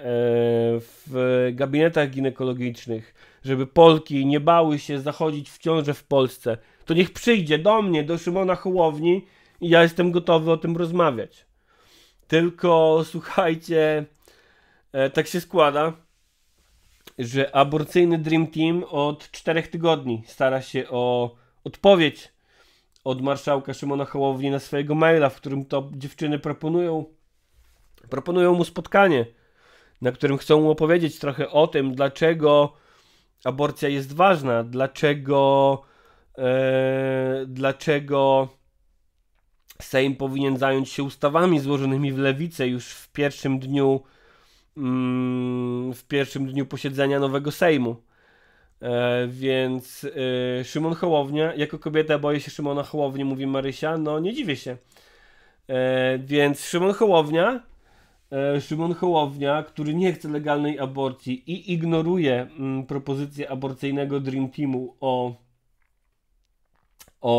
w gabinetach ginekologicznych, żeby Polki nie bały się zachodzić w ciążę w Polsce, to niech przyjdzie do mnie, do Szymona Hołowni i ja jestem gotowy o tym rozmawiać. Tylko słuchajcie, e, tak się składa, że aborcyjny Dream Team od czterech tygodni stara się o odpowiedź od marszałka Szymona Hołowni na swojego maila, w którym to dziewczyny proponują, proponują mu spotkanie, na którym chcą mu opowiedzieć trochę o tym, dlaczego aborcja jest ważna, dlaczego e, dlaczego Sejm powinien zająć się ustawami złożonymi w Lewicy już w pierwszym dniu mm, w pierwszym dniu posiedzenia nowego Sejmu. E, więc e, Szymon Hołownia, jako kobieta boję się Szymona Hołowni, mówi Marysia, no nie dziwię się. E, więc Szymon Hołownia, e, Szymon Hołownia, który nie chce legalnej aborcji i ignoruje mm, propozycję aborcyjnego Dream Teamu o o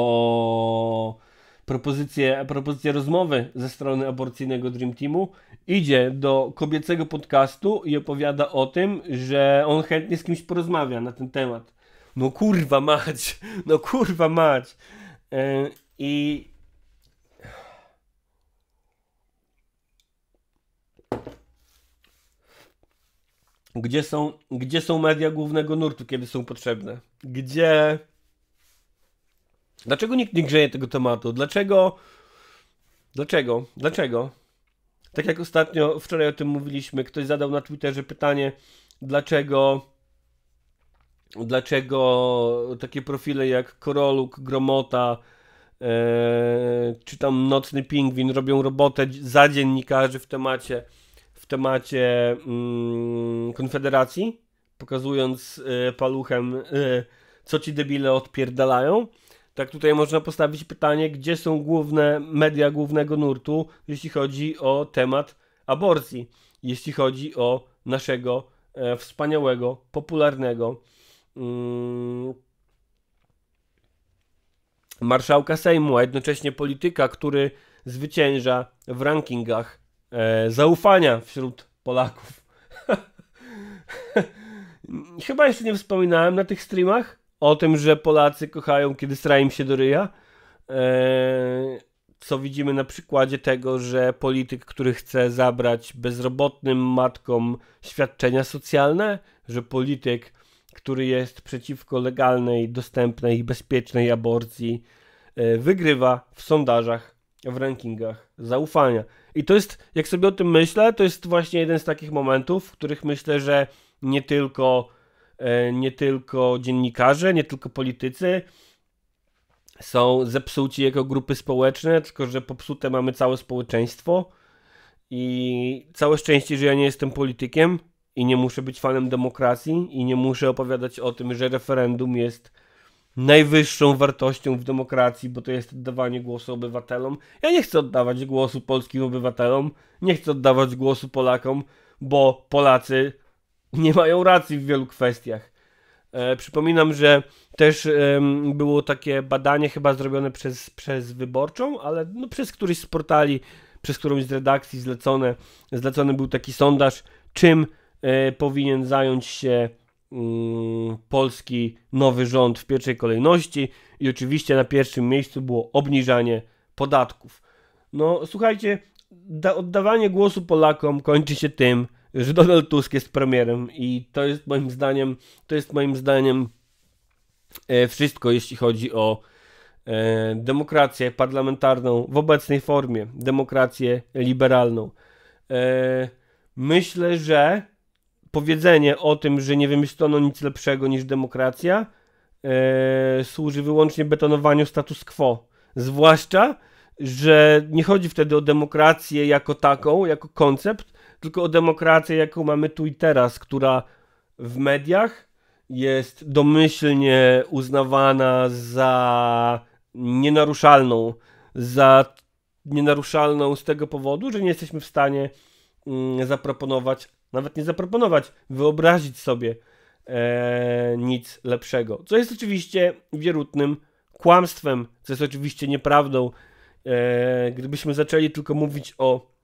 propozycję, propozycję rozmowy ze strony aborcyjnego Dream Teamu, idzie do kobiecego podcastu i opowiada o tym, że on chętnie z kimś porozmawia na ten temat. No kurwa mać, no kurwa mać. E, I gdzie są, gdzie są media głównego nurtu, kiedy są potrzebne? Gdzie Dlaczego nikt nie grzeje tego tematu? Dlaczego? Dlaczego? Dlaczego? Tak jak ostatnio, wczoraj o tym mówiliśmy, ktoś zadał na Twitterze pytanie, dlaczego dlaczego takie profile jak Koroluk, Gromota e, czy tam Nocny Pingwin robią robotę za dziennikarzy w temacie w temacie mm, Konfederacji, pokazując e, paluchem e, co ci debile odpierdalają tak tutaj można postawić pytanie, gdzie są główne media głównego nurtu, jeśli chodzi o temat aborcji, jeśli chodzi o naszego e, wspaniałego, popularnego mm, marszałka Sejmu, a jednocześnie polityka, który zwycięża w rankingach e, zaufania wśród Polaków. Chyba jeszcze nie wspominałem na tych streamach, o tym, że Polacy kochają, kiedy sra im się do ryja. E, co widzimy na przykładzie tego, że polityk, który chce zabrać bezrobotnym matkom świadczenia socjalne, że polityk, który jest przeciwko legalnej, dostępnej i bezpiecznej aborcji, e, wygrywa w sondażach, w rankingach zaufania. I to jest, jak sobie o tym myślę, to jest właśnie jeden z takich momentów, w których myślę, że nie tylko E, nie tylko dziennikarze, nie tylko politycy są zepsuci jako grupy społeczne, tylko że popsute mamy całe społeczeństwo. I całe szczęście, że ja nie jestem politykiem i nie muszę być fanem demokracji i nie muszę opowiadać o tym, że referendum jest najwyższą wartością w demokracji, bo to jest oddawanie głosu obywatelom. Ja nie chcę oddawać głosu polskim obywatelom, nie chcę oddawać głosu Polakom, bo Polacy nie mają racji w wielu kwestiach. E, przypominam, że też e, było takie badanie chyba zrobione przez, przez wyborczą, ale no, przez któryś z portali, przez którąś z redakcji zlecone, zlecony był taki sondaż, czym e, powinien zająć się mm, polski nowy rząd w pierwszej kolejności i oczywiście na pierwszym miejscu było obniżanie podatków. No słuchajcie, oddawanie głosu Polakom kończy się tym, że Donald Tusk jest premierem i to jest moim zdaniem, to jest moim zdaniem e, wszystko, jeśli chodzi o e, demokrację parlamentarną w obecnej formie, demokrację liberalną. E, myślę, że powiedzenie o tym, że nie wymyślono nic lepszego niż demokracja, służy wyłącznie betonowaniu status quo. Zwłaszcza, że nie chodzi wtedy o demokrację jako taką, jako koncept, tylko o demokrację, jaką mamy tu i teraz, która w mediach jest domyślnie uznawana za nienaruszalną, za nienaruszalną z tego powodu, że nie jesteśmy w stanie mm, zaproponować, nawet nie zaproponować, wyobrazić sobie e, nic lepszego. Co jest oczywiście wierutnym kłamstwem, co jest oczywiście nieprawdą. E, gdybyśmy zaczęli tylko mówić o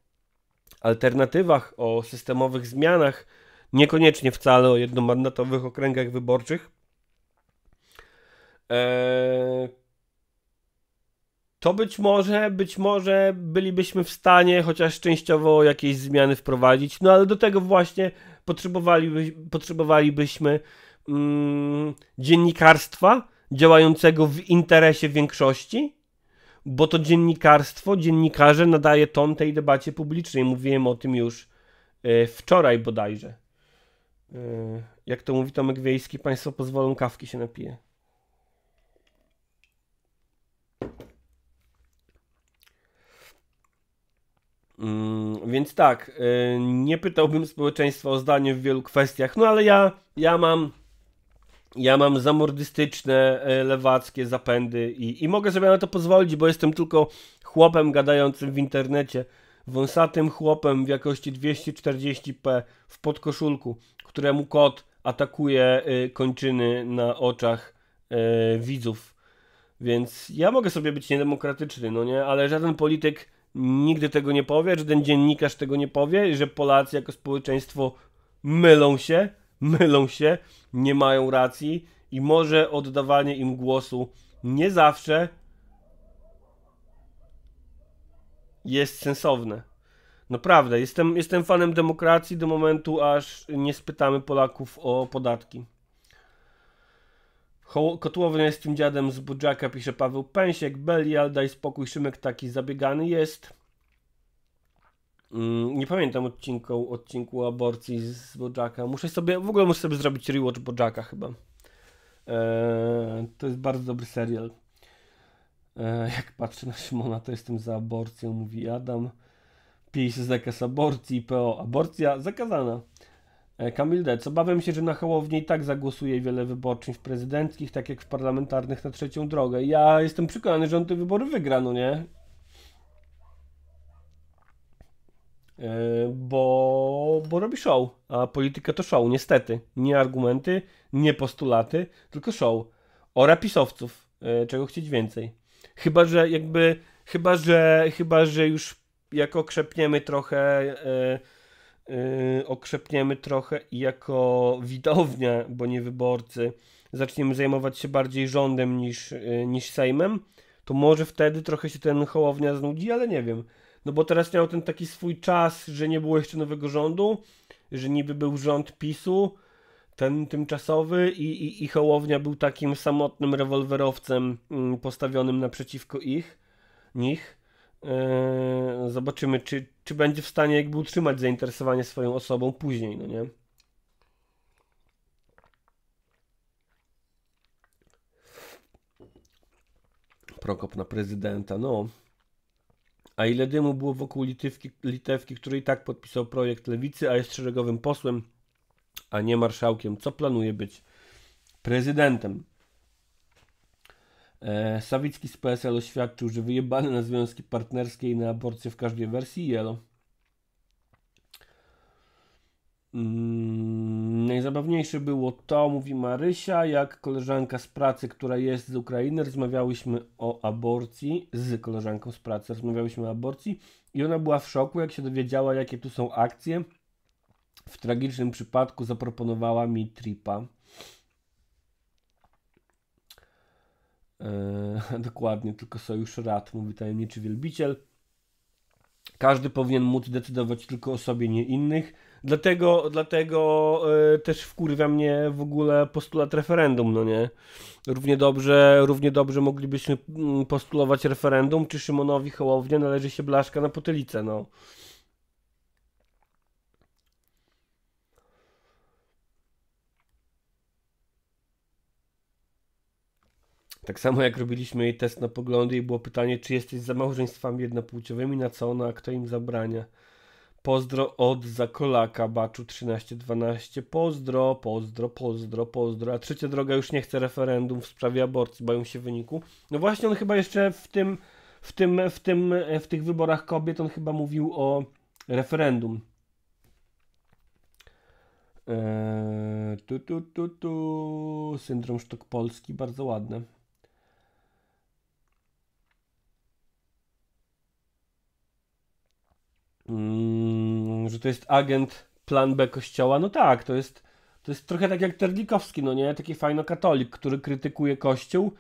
alternatywach, o systemowych zmianach, niekoniecznie wcale o jednomandatowych okręgach wyborczych. E, to być może, być może bylibyśmy w stanie chociaż częściowo jakieś zmiany wprowadzić, no ale do tego właśnie potrzebowaliby, potrzebowalibyśmy mm, dziennikarstwa działającego w interesie większości, bo to dziennikarstwo, dziennikarze nadaje ton tej debacie publicznej. Mówiłem o tym już e, wczoraj bodajże. E, jak to mówi Tomek Wiejski, Państwo pozwolą, kawki się napije. Mm, więc tak, e, nie pytałbym społeczeństwa o zdanie w wielu kwestiach, no ale ja, ja mam ja mam zamordystyczne, e, lewackie zapędy i, i mogę sobie na to pozwolić, bo jestem tylko chłopem gadającym w internecie, wąsatym chłopem w jakości 240p w podkoszulku, któremu kot atakuje e, kończyny na oczach e, widzów. Więc ja mogę sobie być niedemokratyczny, no nie? Ale żaden polityk nigdy tego nie powie, żaden dziennikarz tego nie powie, że Polacy jako społeczeństwo mylą się, mylą się, nie mają racji i może oddawanie im głosu nie zawsze jest sensowne. Naprawdę, jestem, jestem fanem demokracji do momentu, aż nie spytamy Polaków o podatki. Kotłownia jest tym dziadem z Budżaka, pisze Paweł Pęsiek. Belial, daj spokój, Szymek taki zabiegany jest. Mm, nie pamiętam odcinku, odcinku aborcji z Bojacka. Muszę sobie, w ogóle muszę sobie zrobić rewatch Bojacka chyba. Eee, to jest bardzo dobry serial. Eee, jak patrzę na Szymona, to jestem za aborcją, mówi Adam. PiS zakaz aborcji, PO aborcja zakazana. Eee, Kamil Co Obawiam się, że na Hołowni i tak zagłosuje wiele wyborczyń w prezydenckich, tak jak w parlamentarnych na trzecią drogę. Ja jestem przekonany, że on te wybory wygra, no nie? E, bo, bo robi show, a polityka to show, niestety. Nie argumenty, nie postulaty, tylko show. Ora pisowców, e, czego chcieć więcej. Chyba, że jakby, chyba, że, chyba, że już jak okrzepniemy trochę, yy, okrzepniemy trochę i jako widownia, bo nie wyborcy, zaczniemy zajmować się bardziej rządem niż, yy, niż Sejmem, to może wtedy trochę się ten hołownia znudzi, ale nie wiem. No bo teraz miał ten taki swój czas, że nie było jeszcze nowego rządu, że niby był rząd PiSu, ten tymczasowy i, i, i Hołownia był takim samotnym rewolwerowcem mm, postawionym naprzeciwko ich, nich. Eee, zobaczymy, czy, czy będzie w stanie jakby utrzymać zainteresowanie swoją osobą później, no nie? Prokop na prezydenta, no. A ile dymu było wokół Litywki, Litewki, który i tak podpisał projekt lewicy, a jest szeregowym posłem, a nie marszałkiem, co planuje być prezydentem. E, Sawicki z PSL oświadczył, że wyjebany na związki partnerskie i na aborcję w każdej wersji jelo. Mm, najzabawniejsze było to, mówi Marysia, jak koleżanka z pracy, która jest z Ukrainy, rozmawiałyśmy o aborcji, z koleżanką z pracy rozmawiałyśmy o aborcji i ona była w szoku, jak się dowiedziała, jakie tu są akcje. W tragicznym przypadku zaproponowała mi tripa. Eee, dokładnie, tylko sojusz rad, mówi tajemniczy wielbiciel. Każdy powinien móc decydować tylko o sobie, nie innych Dlatego, dlatego e, też wkurwia mnie w ogóle postulat referendum, no nie? Równie dobrze, równie dobrze moglibyśmy mm, postulować referendum, czy Szymonowi Hołownie należy się blaszka na potylicę, no. Tak samo jak robiliśmy jej test na poglądy i było pytanie, czy jesteś za małżeństwami jednopłciowymi, na co ona, a kto im zabrania. Pozdro od Zakolaka, Baczu 1312. Pozdro, pozdro, pozdro, pozdro. A trzecia droga już nie chce referendum w sprawie aborcji, boją się wyniku. No właśnie on chyba jeszcze w tym, w tym, w tym, w tych wyborach kobiet on chyba mówił o referendum. Eee, tu, tu, tu, tu. Syndrom sztuk polski, bardzo ładne. Mm że to jest agent plan B kościoła. No tak, to jest, to jest trochę tak jak Terlikowski, no nie? Taki fajno-katolik, który krytykuje kościół,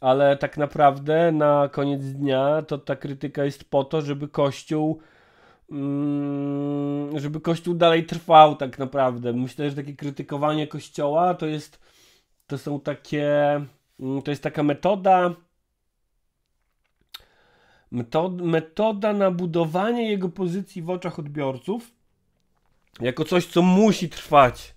ale tak naprawdę na koniec dnia to ta krytyka jest po to, żeby kościół mm, żeby Kościół dalej trwał tak naprawdę. Myślę, że takie krytykowanie Kościoła to jest to są takie mm, to jest taka metoda metoda na budowanie jego pozycji w oczach odbiorców jako coś, co musi trwać.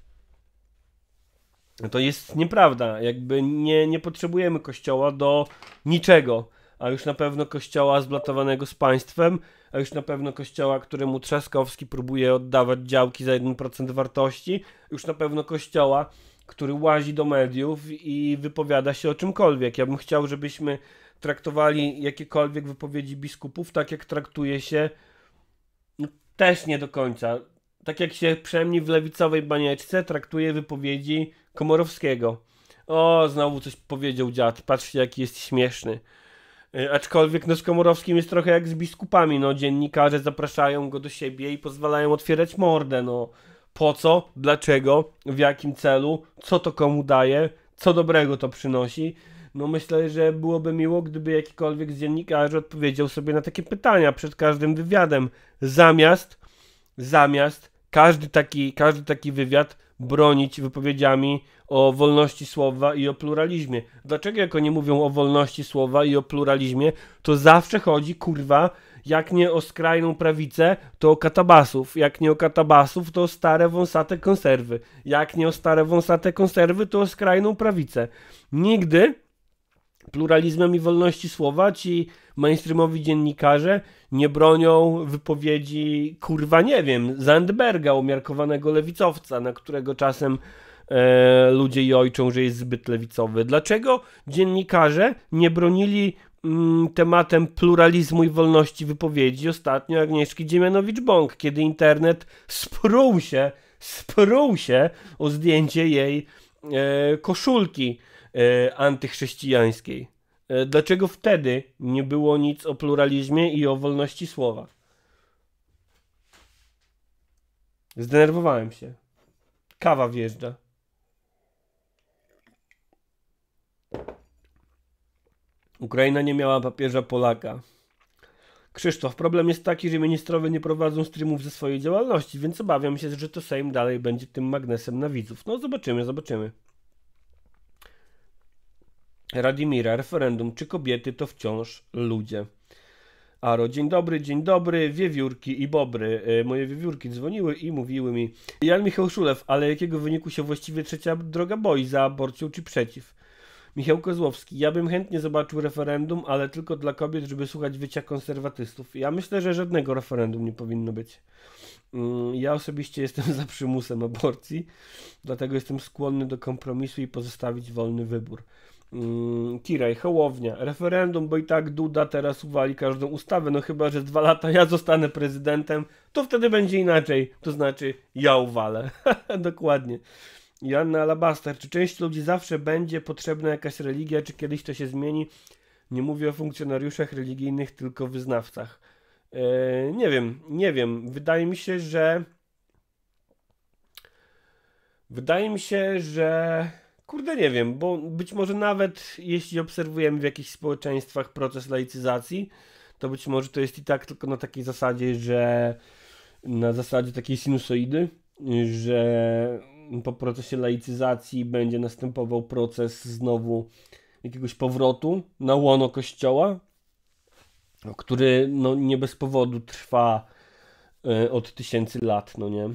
To jest nieprawda. Jakby nie, nie potrzebujemy kościoła do niczego, a już na pewno kościoła zblatowanego z państwem, a już na pewno kościoła, któremu Trzaskowski próbuje oddawać działki za 1% wartości, już na pewno kościoła, który łazi do mediów i wypowiada się o czymkolwiek. Ja bym chciał, żebyśmy traktowali jakiekolwiek wypowiedzi biskupów tak, jak traktuje się no, też nie do końca. Tak jak się przynajmniej w lewicowej banieczce traktuje wypowiedzi Komorowskiego. O, znowu coś powiedział dziad, patrzcie jaki jest śmieszny. E, aczkolwiek no z Komorowskim jest trochę jak z biskupami, no dziennikarze zapraszają go do siebie i pozwalają otwierać mordę, no. Po co, dlaczego, w jakim celu, co to komu daje, co dobrego to przynosi no myślę, że byłoby miło, gdyby jakikolwiek z dziennikarzy odpowiedział sobie na takie pytania przed każdym wywiadem. Zamiast, zamiast każdy taki, każdy taki wywiad bronić wypowiedziami o wolności słowa i o pluralizmie. Dlaczego jak oni mówią o wolności słowa i o pluralizmie, to zawsze chodzi, kurwa, jak nie o skrajną prawicę, to o katabasów. Jak nie o katabasów, to o stare wąsate konserwy. Jak nie o stare wąsate konserwy, to o skrajną prawicę. Nigdy pluralizmem i wolności słowa, ci mainstreamowi dziennikarze nie bronią wypowiedzi, kurwa nie wiem, Zandberga, umiarkowanego lewicowca, na którego czasem e, ludzie ojczą że jest zbyt lewicowy. Dlaczego dziennikarze nie bronili mm, tematem pluralizmu i wolności wypowiedzi ostatnio Agnieszki Dziemianowicz-Bąk, kiedy internet spruł się, spruł się o zdjęcie jej e, koszulki E, antychrześcijańskiej. E, dlaczego wtedy nie było nic o pluralizmie i o wolności słowa? Zdenerwowałem się. Kawa wjeżdża. Ukraina nie miała papieża Polaka. Krzysztof, problem jest taki, że ministrowie nie prowadzą streamów ze swojej działalności, więc obawiam się, że to Sejm dalej będzie tym magnesem na widzów. No zobaczymy, zobaczymy. Radimira, referendum, czy kobiety to wciąż ludzie? Aro, dzień dobry, dzień dobry, wiewiórki i bobry. E, moje wiewiórki dzwoniły i mówiły mi Jan Michał Szulew, ale jakiego wyniku się właściwie trzecia droga boi, za aborcją czy przeciw? Michał Kozłowski, ja bym chętnie zobaczył referendum, ale tylko dla kobiet, żeby słuchać wycia konserwatystów. Ja myślę, że żadnego referendum nie powinno być. Mm, ja osobiście jestem za przymusem aborcji, dlatego jestem skłonny do kompromisu i pozostawić wolny wybór. Mm, Kiraj, Hołownia, referendum, bo i tak Duda teraz uwali każdą ustawę, no chyba, że dwa lata ja zostanę prezydentem, to wtedy będzie inaczej, to znaczy ja uwalę, dokładnie. Joanna Alabaster, czy część ludzi zawsze będzie potrzebna jakaś religia, czy kiedyś to się zmieni? Nie mówię o funkcjonariuszach religijnych, tylko wyznawcach. Yy, nie wiem, nie wiem, wydaje mi się, że... Wydaje mi się, że Kurde, nie wiem, bo być może nawet jeśli obserwujemy w jakichś społeczeństwach proces laicyzacji, to być może to jest i tak tylko na takiej zasadzie, że na zasadzie takiej sinusoidy, że po procesie laicyzacji będzie następował proces znowu jakiegoś powrotu na łono kościoła, który no, nie bez powodu trwa e, od tysięcy lat, no nie?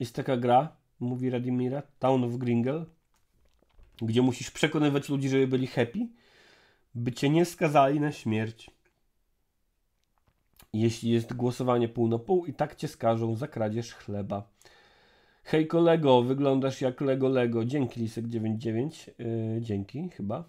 Jest taka gra, mówi Radimira, Town of Gringle, gdzie musisz przekonywać ludzi, żeby byli happy, by cię nie skazali na śmierć. Jeśli jest głosowanie pół na pół, i tak cię skażą za kradzież chleba. Hej kolego, wyglądasz jak Lego Lego. Dzięki Lisek99. Yy, dzięki, chyba.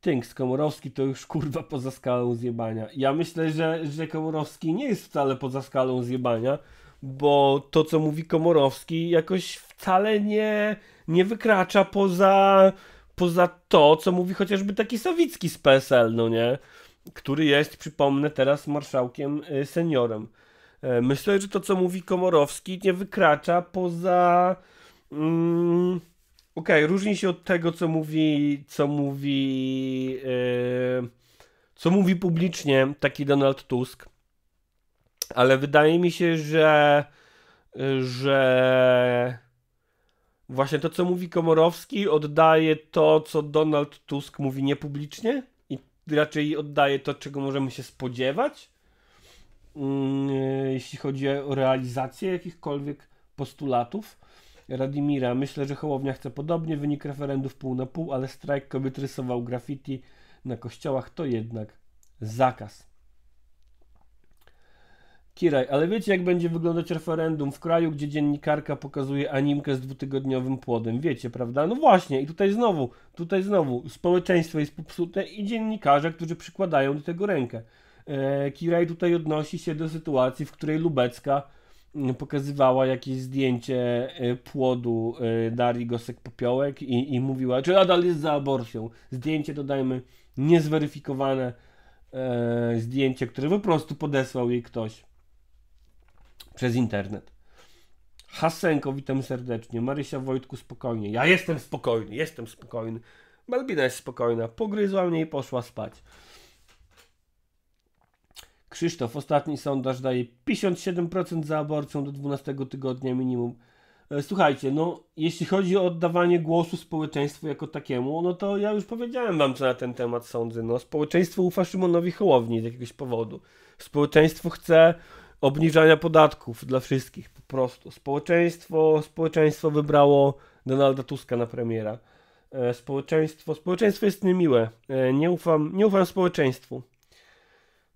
Tynks, Komorowski to już kurwa poza skalą zjebania. Ja myślę, że, że Komorowski nie jest wcale poza skalą zjebania bo to, co mówi Komorowski, jakoś wcale nie, nie wykracza poza, poza to, co mówi chociażby taki Sawicki z PSL, no nie? Który jest, przypomnę, teraz marszałkiem y, seniorem. E, myślę, że to, co mówi Komorowski, nie wykracza poza. Mm, Okej, okay, różni się od tego, co mówi, co mówi, yy, co mówi publicznie taki Donald Tusk ale wydaje mi się, że że właśnie to, co mówi Komorowski, oddaje to, co Donald Tusk mówi niepublicznie i raczej oddaje to, czego możemy się spodziewać, mm, jeśli chodzi o realizację jakichkolwiek postulatów. Radimira, myślę, że Hołownia chce podobnie, wynik referendów pół na pół, ale strajk kobiet rysował graffiti na kościołach, to jednak zakaz. Kiraj, ale wiecie jak będzie wyglądać referendum w kraju, gdzie dziennikarka pokazuje animkę z dwutygodniowym płodem? Wiecie, prawda? No właśnie, i tutaj znowu, tutaj znowu, społeczeństwo jest popsute i dziennikarze, którzy przykładają do tego rękę. E, Kiraj tutaj odnosi się do sytuacji, w której Lubecka mm, pokazywała jakieś zdjęcie e, płodu e, Darii Gosek-Popiołek i, i mówiła, czy nadal jest za aborcją. Zdjęcie, dodajmy, niezweryfikowane, zdjęcie, które po prostu podesłał jej ktoś przez internet. Hasenko, witam serdecznie. Marysia Wojtku, spokojnie. Ja jestem spokojny, jestem spokojny. Malbina jest spokojna. Pogryzła mnie i poszła spać. Krzysztof, ostatni sondaż daje 57% za aborcją do 12 tygodnia minimum. E, słuchajcie, no jeśli chodzi o oddawanie głosu społeczeństwu jako takiemu, no to ja już powiedziałem wam co na ten temat sądzę. No, społeczeństwo ufa Szymonowi Hołowni z jakiegoś powodu. Społeczeństwo chce obniżania podatków dla wszystkich po prostu. Społeczeństwo, społeczeństwo wybrało Donalda Tuska na premiera. E, społeczeństwo, społeczeństwo jest niemiłe. E, nie ufam, nie ufam społeczeństwu,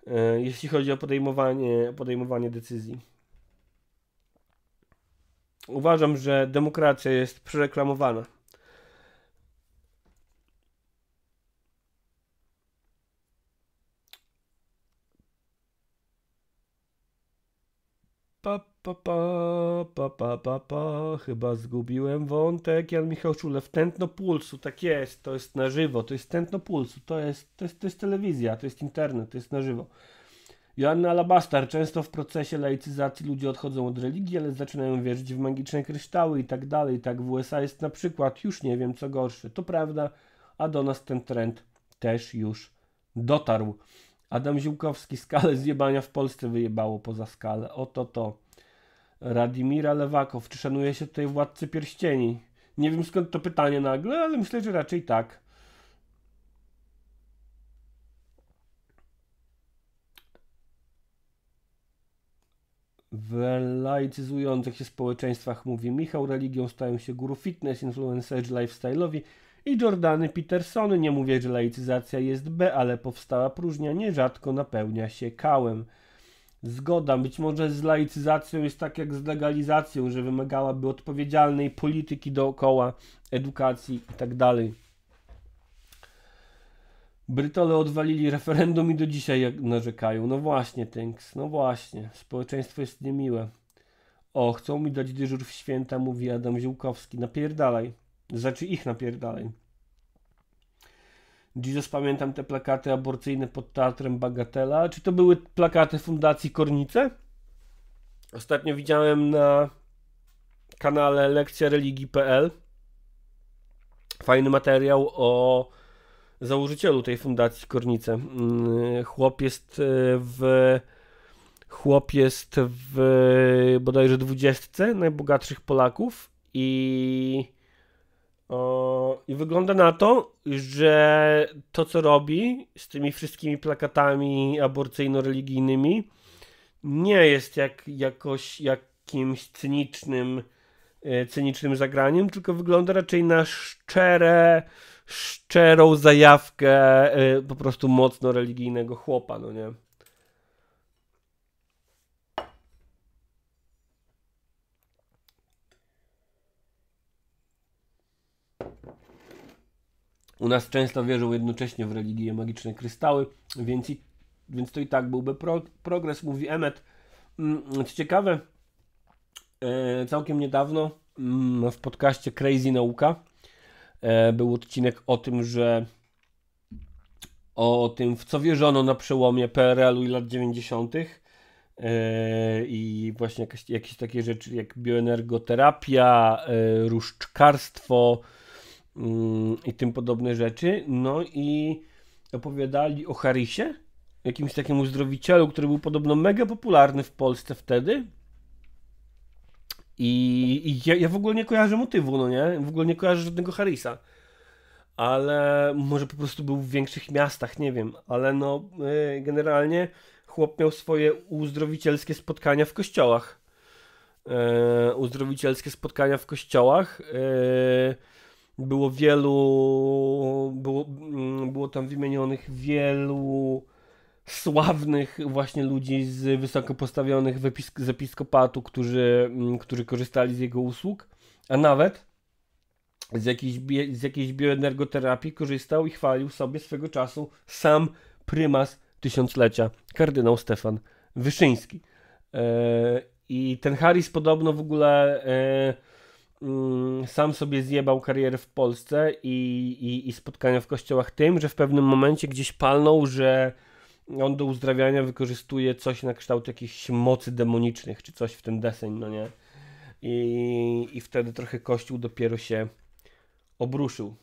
e, jeśli chodzi o podejmowanie, podejmowanie decyzji. Uważam, że demokracja jest przereklamowana. pa, pa, pa, pa, pa, pa, pa. Chyba zgubiłem wątek. Jan Michał w tętno pulsu, tak jest, to jest na żywo, to jest tętno pulsu, to jest, to jest, to jest telewizja, to jest internet, to jest na żywo. Joanna Alabastar, często w procesie laicyzacji ludzie odchodzą od religii, ale zaczynają wierzyć w magiczne kryształy i tak dalej. Tak w USA jest na przykład, już nie wiem co gorsze, to prawda, a do nas ten trend też już dotarł. Adam Ziłkowski skalę zjebania w Polsce wyjebało poza skalę. Oto to. Radimira Lewakow. Czy szanuje się tutaj władcy pierścieni? Nie wiem skąd to pytanie nagle, ale myślę, że raczej tak. W laicyzujących się społeczeństwach mówi Michał, religią stają się guru fitness, influencerzy lifestyle'owi, i Jordany Petersony. Nie mówię, że laicyzacja jest B, ale powstała próżnia nierzadko napełnia się kałem. Zgoda, być może z laicyzacją jest tak jak z legalizacją, że wymagałaby odpowiedzialnej polityki dookoła, edukacji itd. Tak Brytole odwalili referendum i do dzisiaj narzekają. No właśnie, Tynks, no właśnie. Społeczeństwo jest niemiłe. O, chcą mi dać dyżur w święta, mówi Adam Ziłkowski. Napierdalaj. Znaczy ich napierdaleń. Jesus, pamiętam te plakaty aborcyjne pod Teatrem Bagatela. Czy to były plakaty Fundacji Kornice? Ostatnio widziałem na kanale lekcja religii.pl fajny materiał o założycielu tej fundacji Kornice. Mm, chłop jest e, w chłop jest w bodajże dwudziestce najbogatszych Polaków i i wygląda na to, że to, co robi z tymi wszystkimi plakatami aborcyjno-religijnymi, nie jest jak, jakoś jakimś cynicznym, e, cynicznym zagraniem, tylko wygląda raczej na szczere, szczerą zajawkę e, po prostu mocno religijnego chłopa, no nie? U nas często wierzą jednocześnie w religię magiczne kryształy, więc, i, więc to i tak byłby pro, progres, mówi Emmet. Mm, co ciekawe, e, całkiem niedawno mm, w podcaście Crazy Nauka e, był odcinek o tym, że o tym, w co wierzono na przełomie PRL-u i lat 90. E, I właśnie jakieś, jakieś takie rzeczy jak bioenergoterapia, różdżkarstwo, Mm, i tym podobne rzeczy. No i opowiadali o Harrisie, jakimś takim uzdrowicielu, który był podobno mega popularny w Polsce wtedy. I, i ja, ja, w ogóle nie kojarzę motywu, no nie? W ogóle nie kojarzę żadnego Harrysa, Ale może po prostu był w większych miastach, nie wiem. Ale no, e, generalnie chłop miał swoje uzdrowicielskie spotkania w kościołach. E, uzdrowicielskie spotkania w kościołach. E, było wielu, było, mm, było tam wymienionych wielu sławnych właśnie ludzi z wysoko postawionych z episkopatu, którzy, mm, którzy korzystali z jego usług, a nawet z jakiejś, z jakiejś bioenergoterapii korzystał i chwalił sobie swego czasu sam prymas tysiąclecia, kardynał Stefan Wyszyński. Yy, I ten Harris podobno w ogóle yy, Mm, sam sobie zjebał karierę w Polsce i, i, i, spotkania w kościołach tym, że w pewnym momencie gdzieś palnął, że on do uzdrawiania wykorzystuje coś na kształt jakichś mocy demonicznych, czy coś w ten deseń, no nie? I, i wtedy trochę kościół dopiero się obruszył.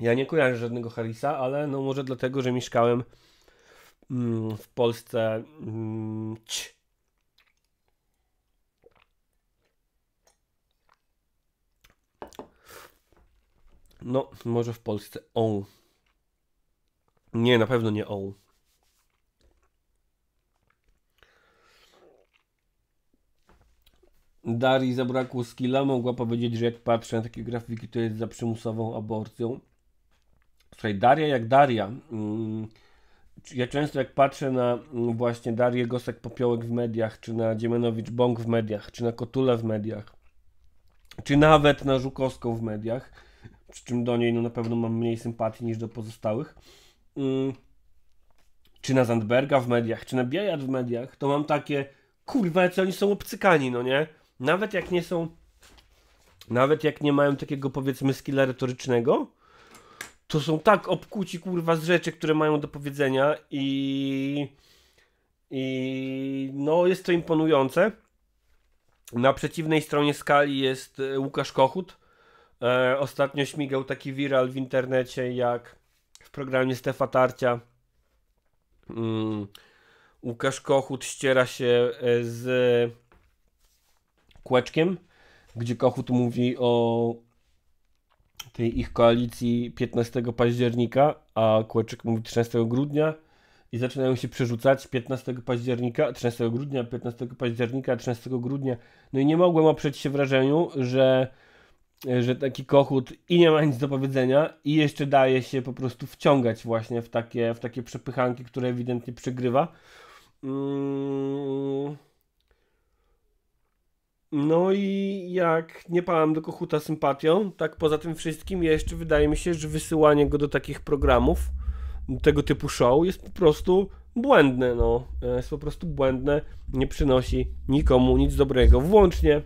Ja nie kojarzę żadnego harisa, ale no może dlatego, że mieszkałem Mm, w Polsce mm, ć. No, może w Polsce on. Nie, na pewno nie on. Dari zabrakło skilla, mogła powiedzieć, że jak patrzę na takie grafiki, to jest za przymusową aborcją. Słuchaj, Daria jak Daria. Yy ja często jak patrzę na mm, właśnie Darię Gosek-Popiołek w mediach, czy na dziemianowicz bąk w mediach, czy na Kotulę w mediach, czy nawet na Żukowską w mediach, przy czym do niej no, na pewno mam mniej sympatii niż do pozostałych, mm, czy na Zandberga w mediach, czy na Biejat w mediach, to mam takie, kurwa, co oni są obcykani, no nie? Nawet jak nie są, nawet jak nie mają takiego powiedzmy skilla retorycznego, to są tak obkuci kurwa z rzeczy, które mają do powiedzenia i i no jest to imponujące. Na przeciwnej stronie skali jest e, Łukasz Kochut. E, ostatnio śmigał taki viral w internecie, jak w programie Stefa Tarcia. Mm, Łukasz Kochut ściera się e, z Kłeczkiem, gdzie Kochut mówi o tej ich koalicji 15 października, a kłoczek mówi 13 grudnia i zaczynają się przerzucać 15 października, 13 grudnia, 15 października, 13 grudnia. No i nie mogłem oprzeć się wrażeniu, że, że taki kochut i nie ma nic do powiedzenia i jeszcze daje się po prostu wciągać właśnie w takie, w takie przepychanki, które ewidentnie przegrywa. Mm. No i jak nie pałam do kochuta sympatią, tak poza tym wszystkim jeszcze wydaje mi się, że wysyłanie go do takich programów, tego typu show jest po prostu błędne, no. E, jest po prostu błędne, nie przynosi nikomu nic dobrego, włącznie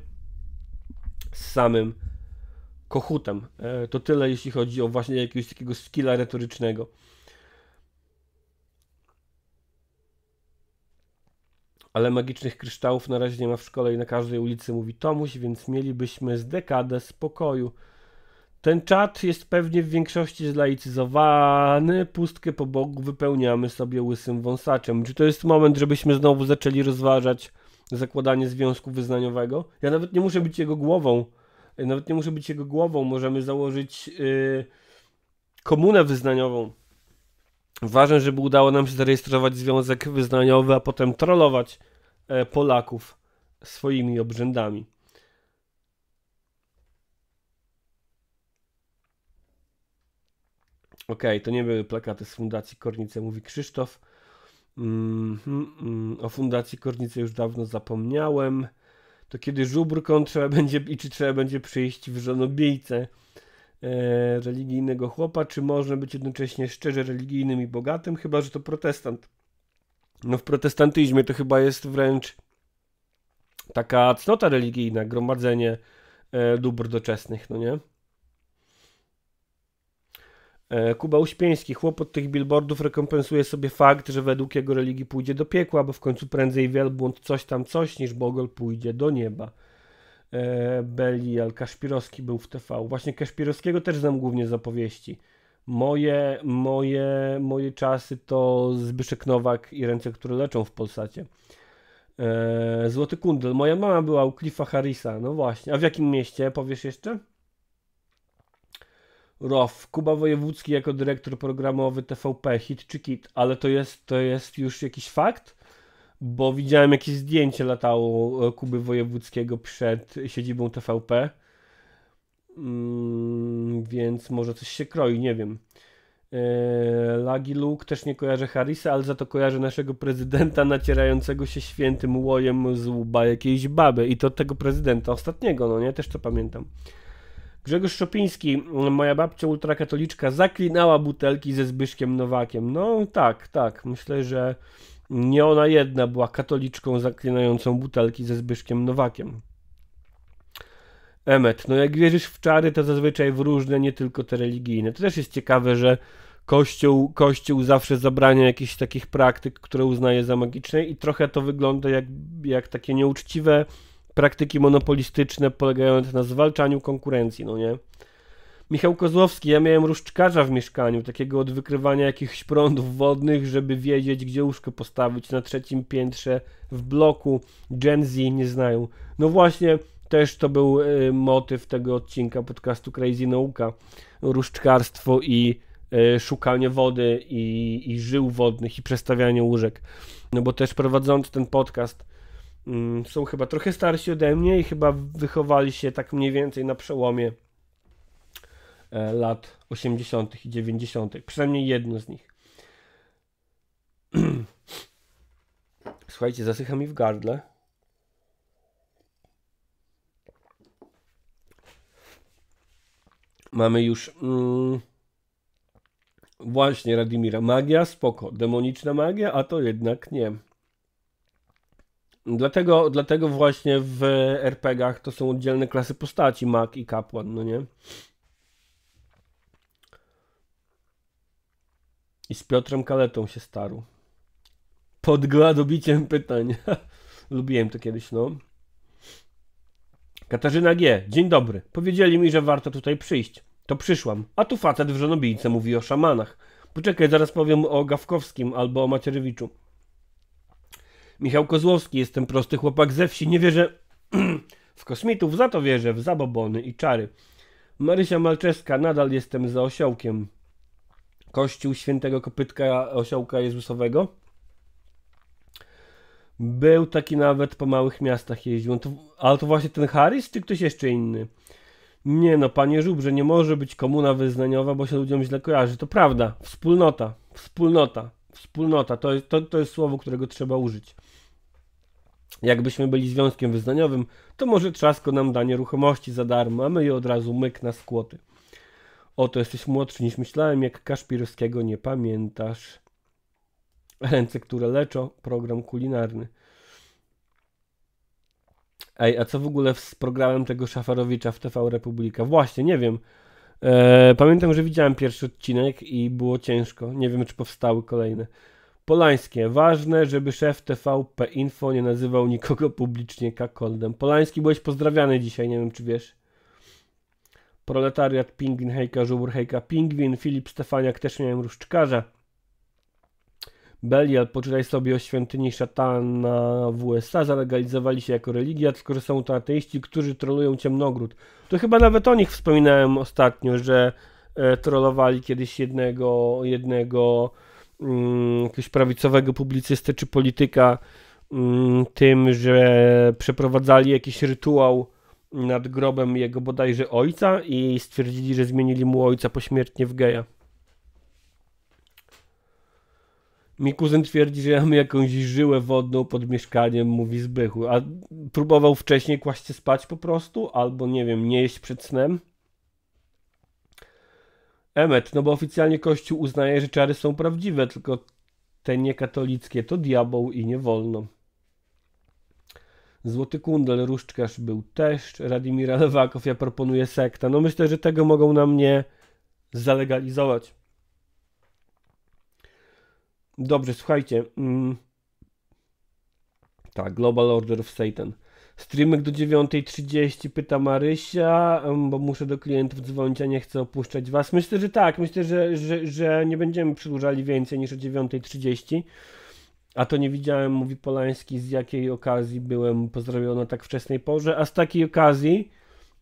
z samym kochutem. E, to tyle, jeśli chodzi o właśnie jakiegoś takiego skilla retorycznego. ale magicznych kryształów na razie nie ma w szkole i na każdej ulicy mówi Tomuś, więc mielibyśmy z dekadę spokoju. Ten czat jest pewnie w większości zlaicyzowany. Pustkę po bogu wypełniamy sobie łysym wąsaczem. Czy to jest moment, żebyśmy znowu zaczęli rozważać zakładanie związku wyznaniowego? Ja nawet nie muszę być jego głową. Nawet nie muszę być jego głową. Możemy założyć yy, komunę wyznaniową. Ważne, żeby udało nam się zarejestrować związek wyznaniowy, a potem trollować e, Polaków swoimi obrzędami. Okej, okay, to nie były plakaty z Fundacji Kornice, mówi Krzysztof. Mm, mm. O Fundacji Kornice już dawno zapomniałem. To kiedy żubr trzeba będzie i czy trzeba będzie przyjść w żonobijce? E, religijnego chłopa, czy można być jednocześnie szczerze religijnym i bogatym, chyba że to protestant. No w protestantyzmie to chyba jest wręcz taka cnota religijna, gromadzenie e, dóbr doczesnych, no nie? E, Kuba Uśpieński, chłop od tych billboardów rekompensuje sobie fakt, że według jego religii pójdzie do piekła, bo w końcu prędzej wielbłąd coś tam coś niż Bogol pójdzie do nieba. E, Belial, Kaszpirowski był w TV. Właśnie Kaszpirowskiego też znam głównie z opowieści. Moje, moje, moje czasy to Zbyszek Nowak i ręce, które leczą w Polsacie. E, Złoty Kundel. Moja mama była u Cliffa Harrisa. No właśnie. A w jakim mieście? Powiesz jeszcze? Rof. Kuba Wojewódzki jako dyrektor programowy TVP. Hit czy kit? Ale to jest, to jest już jakiś fakt? bo widziałem jakieś zdjęcie latało e, Kuby Wojewódzkiego przed siedzibą TVP. Mm, więc może coś się kroi, nie wiem. Yy, Lagi Luke też nie kojarzę Harrisa, ale za to kojarzę naszego prezydenta nacierającego się świętym łojem z łba jakiejś baby i to tego prezydenta ostatniego, no nie? Też to pamiętam. Grzegorz Szopiński, moja babcia ultrakatoliczka, zaklinała butelki ze Zbyszkiem Nowakiem. No tak, tak, myślę, że nie ona jedna była katoliczką zaklinającą butelki ze Zbyszkiem Nowakiem. Emmet, no jak wierzysz w czary, to zazwyczaj w różne, nie tylko te religijne. To też jest ciekawe, że Kościół, Kościół zawsze zabrania jakichś takich praktyk, które uznaje za magiczne i trochę to wygląda jak, jak takie nieuczciwe praktyki monopolistyczne polegające na zwalczaniu konkurencji, no nie? Michał Kozłowski, ja miałem różdżkarza w mieszkaniu, takiego od wykrywania jakichś prądów wodnych, żeby wiedzieć, gdzie łóżko postawić na trzecim piętrze w bloku. Gen Z nie znają. No właśnie, też to był y, motyw tego odcinka podcastu Crazy Nauka. Różdżkarstwo i y, szukanie wody i, i żył wodnych i przestawianie łóżek. No bo też prowadząc ten podcast mm, są chyba trochę starsi ode mnie i chyba wychowali się tak mniej więcej na przełomie E, lat 80. i 90., przynajmniej jedno z nich. Słuchajcie, zasycha mi w gardle. Mamy już mm, właśnie Radimira. Magia, spoko. Demoniczna magia, a to jednak nie. Dlatego, dlatego właśnie w RPGach to są oddzielne klasy postaci, mag i kapłan, no nie? I z Piotrem Kaletą się starł. Pod gladobiciem pytań. Lubiłem to kiedyś, no. Katarzyna G. Dzień dobry. Powiedzieli mi, że warto tutaj przyjść. To przyszłam. A tu facet w żonobijce mówi o szamanach. Poczekaj, zaraz powiem o Gawkowskim albo o Macierewiczu. Michał Kozłowski. Jestem prosty chłopak ze wsi. Nie wierzę w kosmitów, za to wierzę w zabobony i czary. Marysia Malczewska Nadal jestem za osiołkiem kościół świętego kopytka osiołka Jezusowego. Był taki nawet po małych miastach jeździł. To, ale to właśnie ten Harris, czy ktoś jeszcze inny? Nie no, panie Żubrze, nie może być komuna wyznaniowa, bo się ludziom źle kojarzy. To prawda, wspólnota, wspólnota, wspólnota. To, jest, to, to jest słowo, którego trzeba użyć. Jakbyśmy byli związkiem wyznaniowym, to może trzasko nam da nieruchomości za darmo, a my je od razu myk na skłoty. Oto jesteś młodszy niż myślałem, jak Kaszpirowskiego nie pamiętasz. Ręce, które leczą, program kulinarny. Ej, a co w ogóle z programem tego Szafarowicza w TV Republika? Właśnie, nie wiem. E, pamiętam, że widziałem pierwszy odcinek i było ciężko. Nie wiem, czy powstały kolejne. Polańskie. Ważne, żeby szef TVP Info nie nazywał nikogo publicznie kakoldem. Polański, byłeś pozdrawiany dzisiaj, nie wiem, czy wiesz. Proletariat, Pingwin, Hejka, Żubur, Hejka, Pingwin, Filip Stefaniak, też miałem różdżkarza. Belial, poczytaj sobie o świątyni szatana w USA, zalegalizowali się jako religia, tylko że są to ateiści, którzy trolują ciemnogród. To chyba nawet o nich wspominałem ostatnio, że e, trollowali kiedyś jednego, jednego mm, jakiegoś prawicowego publicystę czy polityka mm, tym, że przeprowadzali jakiś rytuał nad grobem jego bodajże ojca i stwierdzili, że zmienili mu ojca pośmiertnie w geja. Mi kuzyn twierdzi, że ja mam jakąś żyłę wodną pod mieszkaniem, mówi Zbychu. A próbował wcześniej kłaść się spać po prostu, albo nie wiem, nie jeść przed snem. Emet, no bo oficjalnie Kościół uznaje, że czary są prawdziwe, tylko te niekatolickie to diabeł i nie wolno. Złoty Kundel, Różdżkarz był też, Radimira Lewakow, ja proponuję Sekta. No myślę, że tego mogą na mnie zalegalizować. Dobrze, słuchajcie. Mm. Tak, Global Order of Satan. Streamek do 9.30, pyta Marysia, mm, bo muszę do klientów dzwonić, a nie chcę opuszczać Was. Myślę, że tak, myślę, że, że, że nie będziemy przedłużali więcej niż o 9.30. A to nie widziałem, mówi Polański, z jakiej okazji byłem pozdrowiony tak wczesnej porze, a z takiej okazji,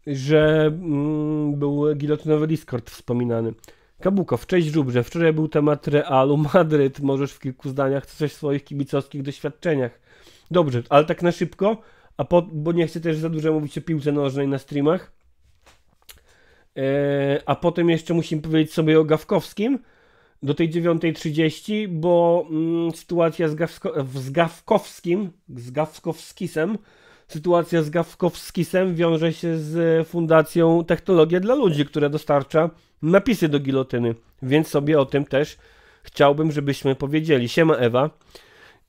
że mm, był gilotynowy Discord wspominany. Kabukow, cześć Żubrze, wczoraj był temat Realu Madryt, możesz w kilku zdaniach coś o swoich kibicowskich doświadczeniach. Dobrze, ale tak na szybko, a po, bo nie chcę też za dużo mówić o piłce nożnej na streamach. Eee, a potem jeszcze musimy powiedzieć sobie o Gawkowskim, do tej 9.30, bo mm, sytuacja z, Gawsko, z Gawkowskim, z Gawkowskisem, sytuacja z Gawkowskisem wiąże się z Fundacją Technologia dla Ludzi, która dostarcza napisy do gilotyny, więc sobie o tym też chciałbym, żebyśmy powiedzieli. Siema Ewa.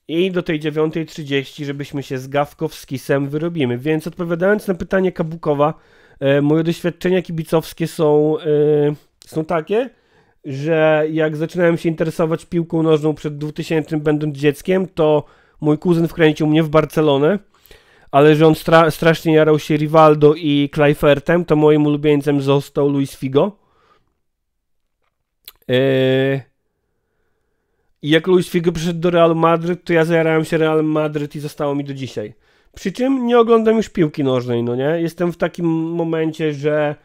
I do tej 9.30, żebyśmy się z Gawkowskisem wyrobimy. Więc odpowiadając na pytanie Kabukowa, e, moje doświadczenia kibicowskie są, e, są takie, że jak zaczynałem się interesować piłką nożną przed 2000 będąc dzieckiem, to mój kuzyn wkręcił mnie w Barcelonę, ale że on stra strasznie jarał się Rivaldo i Kleifertem, to moim ulubieńcem został Luis Figo. Yy, I jak Luis Figo przyszedł do Real Madryt, to ja zajarałem się Real Madryt i zostało mi do dzisiaj. Przy czym nie oglądam już piłki nożnej, no nie? Jestem w takim momencie, że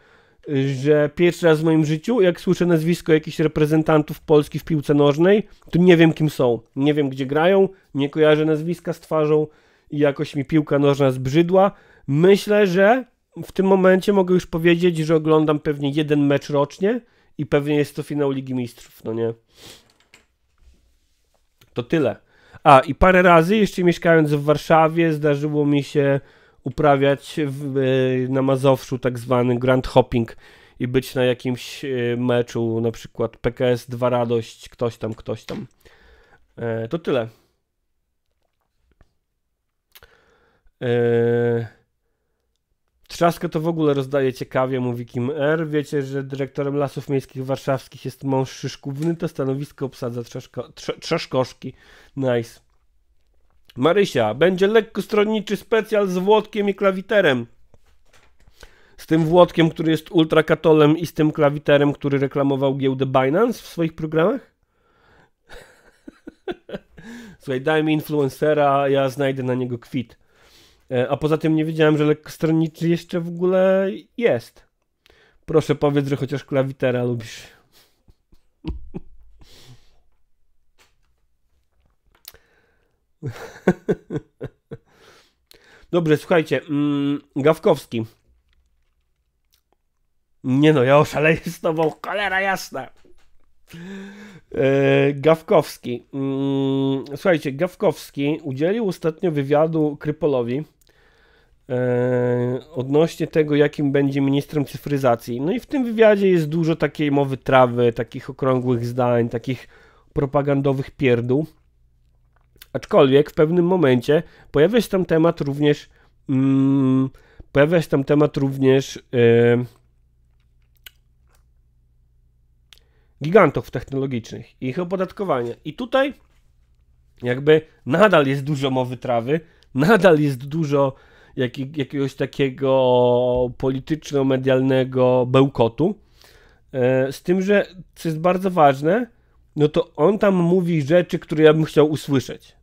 że pierwszy raz w moim życiu, jak słyszę nazwisko jakichś reprezentantów Polski w piłce nożnej, to nie wiem kim są, nie wiem gdzie grają, nie kojarzę nazwiska z twarzą i jakoś mi piłka nożna zbrzydła. Myślę, że w tym momencie mogę już powiedzieć, że oglądam pewnie jeden mecz rocznie i pewnie jest to finał Ligi Mistrzów, no nie. To tyle. A i parę razy, jeszcze mieszkając w Warszawie, zdarzyło mi się uprawiać w, e, na Mazowszu tak zwany grand hopping i być na jakimś e, meczu, na przykład PKS 2 Radość, ktoś tam, ktoś tam. E, to tyle. E, Trzaskę to w ogóle rozdaje ciekawie, mówi Kim R. Wiecie, że dyrektorem Lasów Miejskich Warszawskich jest mąż Szyszkówny, to stanowisko obsadza trzeszko, Trzeszkoszki. Nice. Marysia, będzie lekkostronniczy specjal z Włodkiem i klawiterem. Z tym Włodkiem, który jest ultrakatolem i z tym klawiterem, który reklamował giełdę Binance w swoich programach? Słuchaj, daj mi influencera, ja znajdę na niego kwit. E, a poza tym nie wiedziałem, że lekkostronniczy jeszcze w ogóle jest. Proszę powiedz, że chociaż klawitera lubisz. Dobrze, słuchajcie. Mm, Gawkowski. Nie no, ja oszaleję z tobą, cholera jasna. E, Gawkowski. Mm, słuchajcie, Gawkowski udzielił ostatnio wywiadu Krypolowi e, odnośnie tego, jakim będzie ministrem cyfryzacji. No i w tym wywiadzie jest dużo takiej mowy trawy, takich okrągłych zdań, takich propagandowych pierdół. Aczkolwiek w pewnym momencie pojawia się tam temat również. Mm, pojawia się tam temat również. Yy, gigantów technologicznych i ich opodatkowania. I tutaj jakby nadal jest dużo mowy trawy, nadal jest dużo jak, jakiegoś takiego polityczno-medialnego bełkotu. E, z tym, że co jest bardzo ważne, no to on tam mówi rzeczy, które ja bym chciał usłyszeć.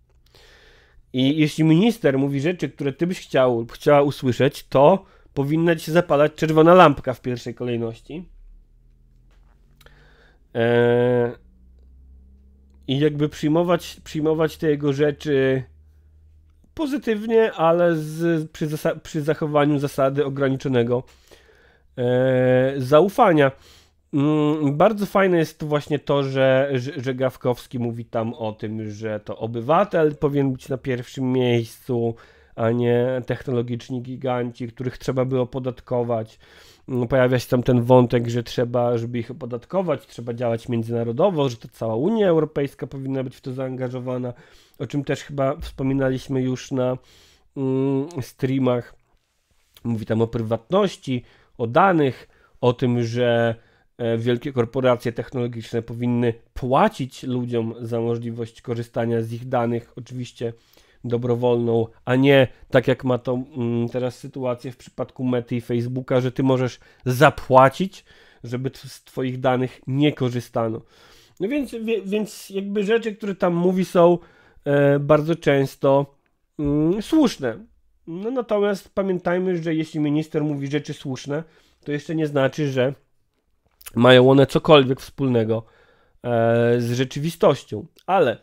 I jeśli minister mówi rzeczy, które ty byś chciał lub chciała usłyszeć, to powinna ci się zapalać czerwona lampka w pierwszej kolejności. Eee, I jakby przyjmować, przyjmować te jego rzeczy pozytywnie, ale z, przy, zasa- przy, zachowaniu zasady ograniczonego eee, zaufania. Mm, bardzo fajne jest właśnie to, że, że, Gawkowski mówi tam o tym, że to obywatel powinien być na pierwszym miejscu, a nie technologiczni giganci, których trzeba by opodatkować. Mm, pojawia się tam ten wątek, że trzeba, żeby ich opodatkować, trzeba działać międzynarodowo, że to cała Unia Europejska powinna być w to zaangażowana, o czym też chyba wspominaliśmy już na mm, streamach. Mówi tam o prywatności, o danych, o tym, że E, wielkie korporacje technologiczne powinny płacić ludziom za możliwość korzystania z ich danych, oczywiście dobrowolną, a nie tak jak ma to mm, teraz sytuację w przypadku Mety i Facebooka, że ty możesz zapłacić, żeby z twoich danych nie korzystano. No więc, więc jakby rzeczy, które tam mówi są e, bardzo często mm, słuszne. No natomiast pamiętajmy, że jeśli minister mówi rzeczy słuszne, to jeszcze nie znaczy, że mają one cokolwiek wspólnego e, z rzeczywistością, ale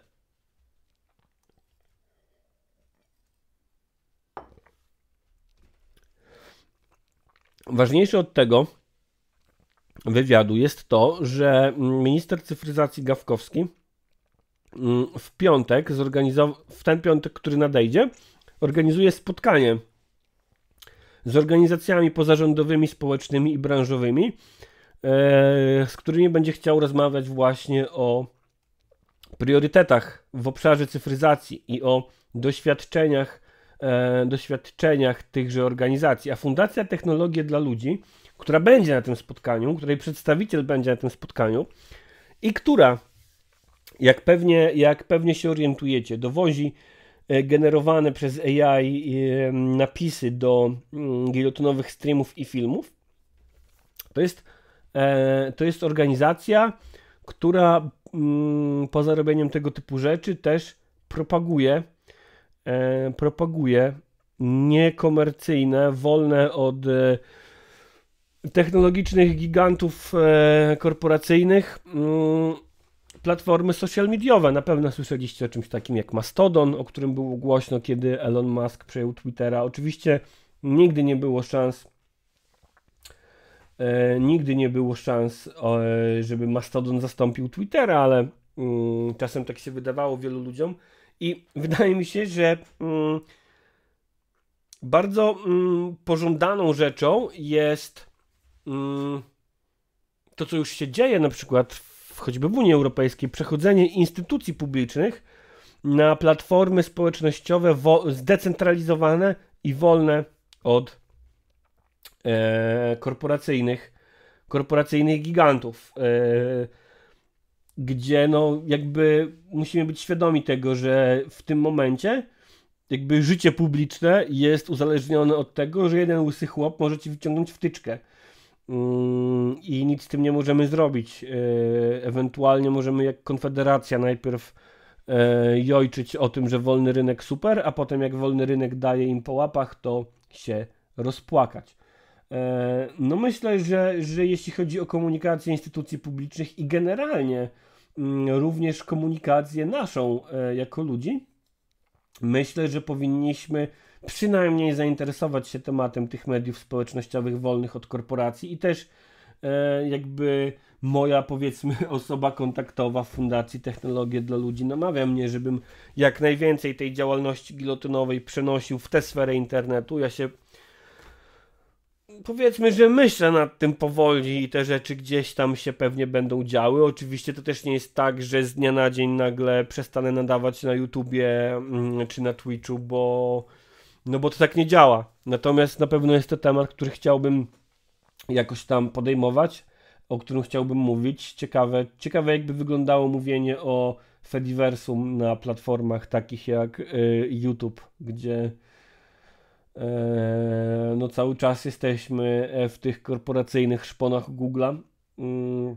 ważniejsze od tego wywiadu jest to, że minister cyfryzacji Gawkowski mm, w piątek zorganizował, w ten piątek, który nadejdzie, organizuje spotkanie z organizacjami pozarządowymi, społecznymi i branżowymi E, z którymi będzie chciał rozmawiać właśnie o priorytetach w obszarze cyfryzacji i o doświadczeniach, e, doświadczeniach tychże organizacji. A Fundacja Technologie dla Ludzi, która będzie na tym spotkaniu, której przedstawiciel będzie na tym spotkaniu i która, jak pewnie, jak pewnie się orientujecie, dowozi e, generowane przez AI napisy do mm, gilotynowych streamów i filmów. To jest E, to jest organizacja, która mm, poza robieniem tego typu rzeczy też propaguje, e, propaguje niekomercyjne, wolne od e, technologicznych gigantów korporacyjnych mm, platformy social mediowe. Na pewno słyszeliście o czymś takim jak Mastodon, o którym było głośno, kiedy Elon Musk przejął Twittera. Oczywiście nigdy nie było szans E, nigdy nie było szans, e, żeby Mastodon zastąpił Twittera, ale mm, czasem tak się wydawało wielu ludziom. I wydaje mi się, że mm, bardzo mm, pożądaną rzeczą jest to, co już się dzieje na przykład w, choćby w Unii Europejskiej, przechodzenie instytucji publicznych na platformy społecznościowe zdecentralizowane i wolne od E, korporacyjnych, korporacyjnych gigantów, e, gdzie no jakby musimy być świadomi tego, że w tym momencie jakby życie publiczne jest uzależnione od tego, że jeden łysy chłop może ci wyciągnąć wtyczkę mm, i nic z tym nie możemy zrobić. E, ewentualnie możemy jak Konfederacja najpierw jojczyć o tym, że wolny rynek super, a potem jak wolny rynek daje im po łapach, to się rozpłakać. E, no myślę, że, że jeśli chodzi o komunikację instytucji publicznych i generalnie mm, również komunikację naszą e, jako ludzi, myślę, że powinniśmy przynajmniej zainteresować się tematem tych mediów społecznościowych wolnych od korporacji i też e, jakby moja powiedzmy osoba kontaktowa w Fundacji Technologie dla Ludzi namawia mnie, żebym jak najwięcej tej działalności gilotynowej przenosił w tę sferę internetu. Ja się powiedzmy, że myślę nad tym powoli i te rzeczy gdzieś tam się pewnie będą działy. Oczywiście to też nie jest tak, że z dnia na dzień nagle przestanę nadawać na YouTubie mm, czy na Twitchu, bo no bo to tak nie działa. Natomiast na pewno jest to temat, który chciałbym jakoś tam podejmować, o którym chciałbym mówić. Ciekawe, ciekawe jakby wyglądało mówienie o Fediversum na platformach takich jak y, YouTube, gdzie Eee, no cały czas jesteśmy e, w tych korporacyjnych szponach Google'a. Mm,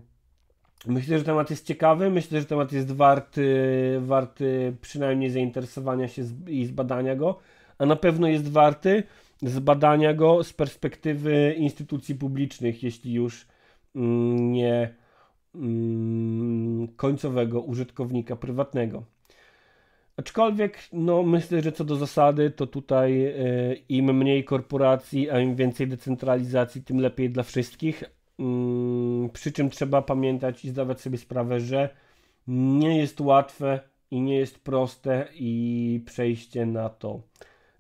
myślę, że temat jest ciekawy, myślę, że temat jest warty, warty przynajmniej zainteresowania się i zbadania go, a na pewno jest warty zbadania go z perspektywy instytucji publicznych, jeśli już mm, nie mm, końcowego użytkownika prywatnego. Aczkolwiek, no myślę, że co do zasady, to tutaj e, im mniej korporacji, a im więcej decentralizacji, tym lepiej dla wszystkich. Mm, przy czym trzeba pamiętać i zdawać sobie sprawę, że nie jest łatwe i nie jest proste i przejście na to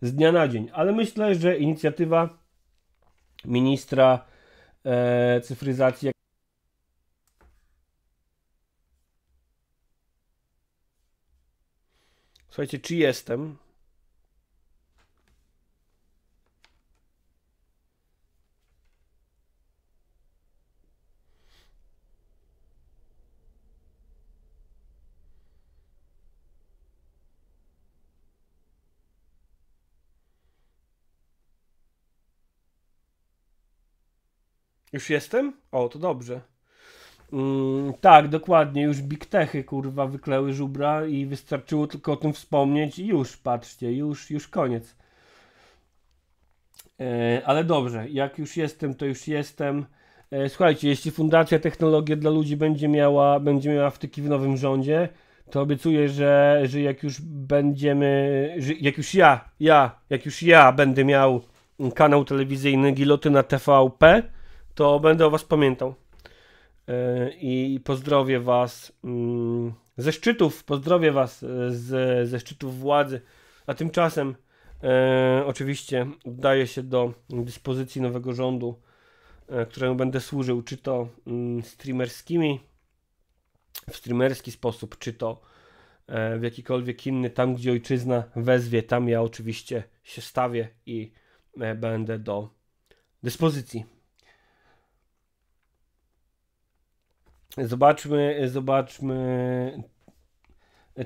z dnia na dzień. Ale myślę, że inicjatywa ministra e, cyfryzacji Słuchajcie, czy jestem? Już jestem? O, to dobrze. Mm, tak, dokładnie, już Big Techy kurwa wykleły żubra i wystarczyło tylko o tym wspomnieć i już, patrzcie, już, już koniec. E, ale dobrze, jak już jestem, to już jestem. E, słuchajcie, jeśli Fundacja Technologia dla Ludzi będzie miała, będzie miała wtyki w nowym rządzie, to obiecuję, że, że jak już będziemy, że jak już ja, ja, jak już ja będę miał kanał telewizyjny Giloty na TVP, to będę o was pamiętał. E, i pozdrowię Was mm, ze szczytów, pozdrowię Was e, z, ze szczytów władzy, a tymczasem e, oczywiście oddaję się do dyspozycji nowego rządu, e, któremu będę służył, czy to mm, streamerskimi, w streamerski sposób, czy to e, w jakikolwiek inny, tam gdzie ojczyzna wezwie, tam ja oczywiście się stawię i e, będę do dyspozycji. Zobaczmy, zobaczmy.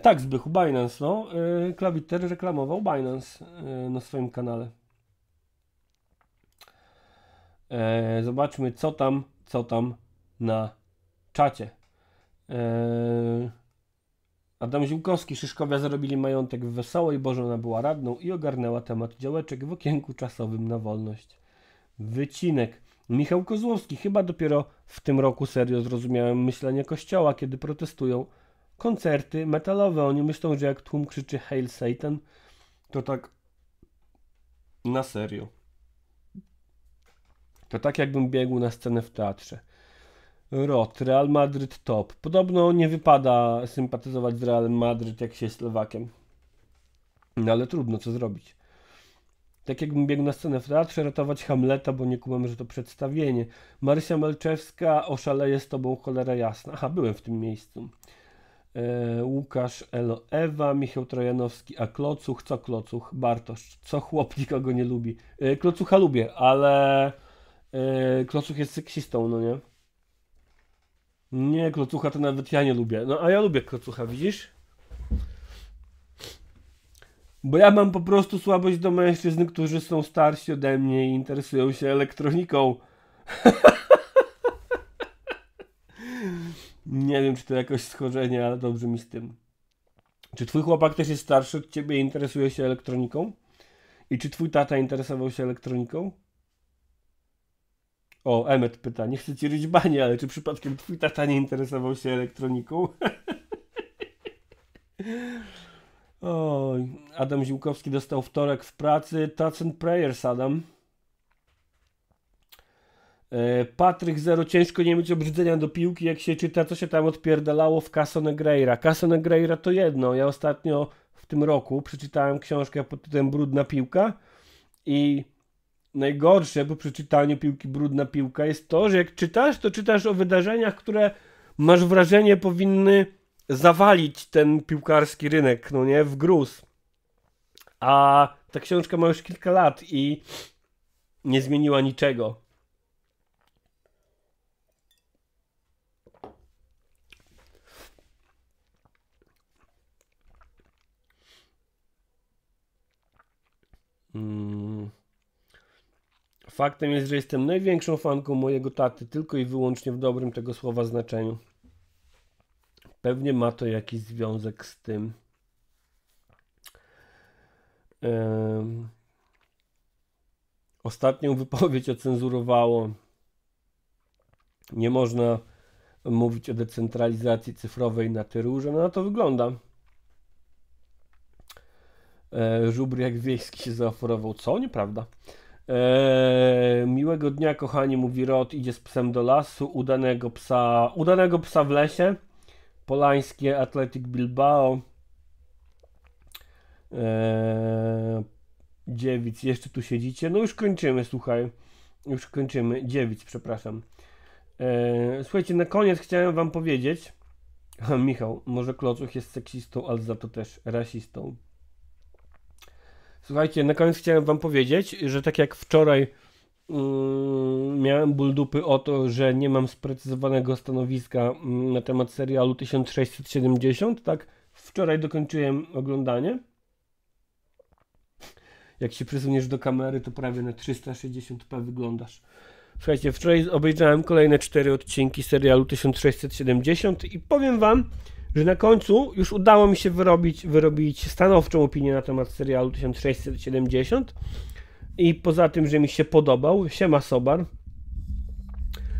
Tak, Zbychu, Binance, no. Y, Klawiter reklamował Binance y, na swoim kanale. E, zobaczmy, co tam, co tam na czacie. E, Adam Ziłkowski, Szyszkowia zarobili majątek w Wesoło i Bożona była radną i ogarnęła temat działeczek w okienku czasowym na wolność. Wycinek. Michał Kozłowski chyba dopiero w tym roku serio zrozumiałem myślenie kościoła, kiedy protestują. Koncerty metalowe, oni myślą, że jak tłum krzyczy Hail Satan, to tak na serio. To tak jakbym biegł na scenę w teatrze. Rot, Real Madrid top. Podobno nie wypada sympatyzować z Real Madrid, jak się Słowakiem. No ale trudno, co zrobić. Tak jakbym biegł na scenę w teatrze ratować Hamleta, bo nie kumam, że to przedstawienie. Marysia Malczewska, oszaleje z tobą, cholera jasna. Aha, byłem w tym miejscu. E, Łukasz Elo Ewa, Michał Trojanowski, a Klocuch, co Klocuch? Bartosz, co chłop nikogo nie lubi? E, klocucha lubię, ale e, Klocuch jest seksistą, no nie? Nie, Klocucha to nawet ja nie lubię. No a ja lubię Klocucha, widzisz? Bo ja mam po prostu słabość do mężczyzn, którzy są starsi ode mnie i interesują się elektroniką. Nie wiem, czy to jakoś schorzenie, ale dobrze mi z tym. Czy twój chłopak też jest starszy od ciebie i interesuje się elektroniką? I czy twój tata interesował się elektroniką? O, Emmet pyta, nie chcę ci ryć bani, ale czy przypadkiem twój tata nie interesował się elektroniką? Oj, Adam Ziłkowski dostał wtorek w pracy. Touch and prayers, Adam. E, Patryk Zero, ciężko nie mieć obrzydzenia do piłki, jak się czyta, co się tam odpierdalało w Caso Negreira. Caso Negreira to jedno. Ja ostatnio w tym roku przeczytałem książkę pod tytułem Brudna piłka i najgorsze po przeczytaniu piłki Brudna piłka jest to, że jak czytasz, to czytasz o wydarzeniach, które masz wrażenie powinny zawalić ten piłkarski rynek, no nie, w gruz. A ta książka ma już kilka lat i nie zmieniła niczego. Mm. Faktem jest, że jestem największą fanką mojego taty, tylko i wyłącznie w dobrym tego słowa znaczeniu. Pewnie ma to jakiś związek z tym. Yy. Ostatnią wypowiedź ocenzurowało. Nie można mówić o decentralizacji cyfrowej na Tyrurze. No na to wygląda. E, jak wiejski się zaoferował. Co? Nieprawda. E, miłego dnia, kochani, mówi Rod. Idzie z psem do lasu. Udanego psa, udanego psa w lesie. Polańskie Athletic Bilbao. Eee, dziewic, jeszcze tu siedzicie. No już kończymy, słuchaj. Już kończymy. Dziewic, przepraszam. Eee, słuchajcie, na koniec chciałem wam powiedzieć. Michał, może Klocuch jest seksistą, ale za to też rasistą. Słuchajcie, na koniec chciałem wam powiedzieć, że tak jak wczoraj Mm, miałem ból dupy o to, że nie mam sprecyzowanego stanowiska mm, na temat serialu 1670, tak? Wczoraj dokończyłem oglądanie. Jak się przesuniesz do kamery, to prawie na 360p wyglądasz. Słuchajcie, wczoraj obejrzałem kolejne cztery odcinki serialu 1670 i powiem wam, że na końcu już udało mi się wyrobić, wyrobić stanowczą opinię na temat serialu 1670 i poza tym, że mi się podobał, siema Sobar.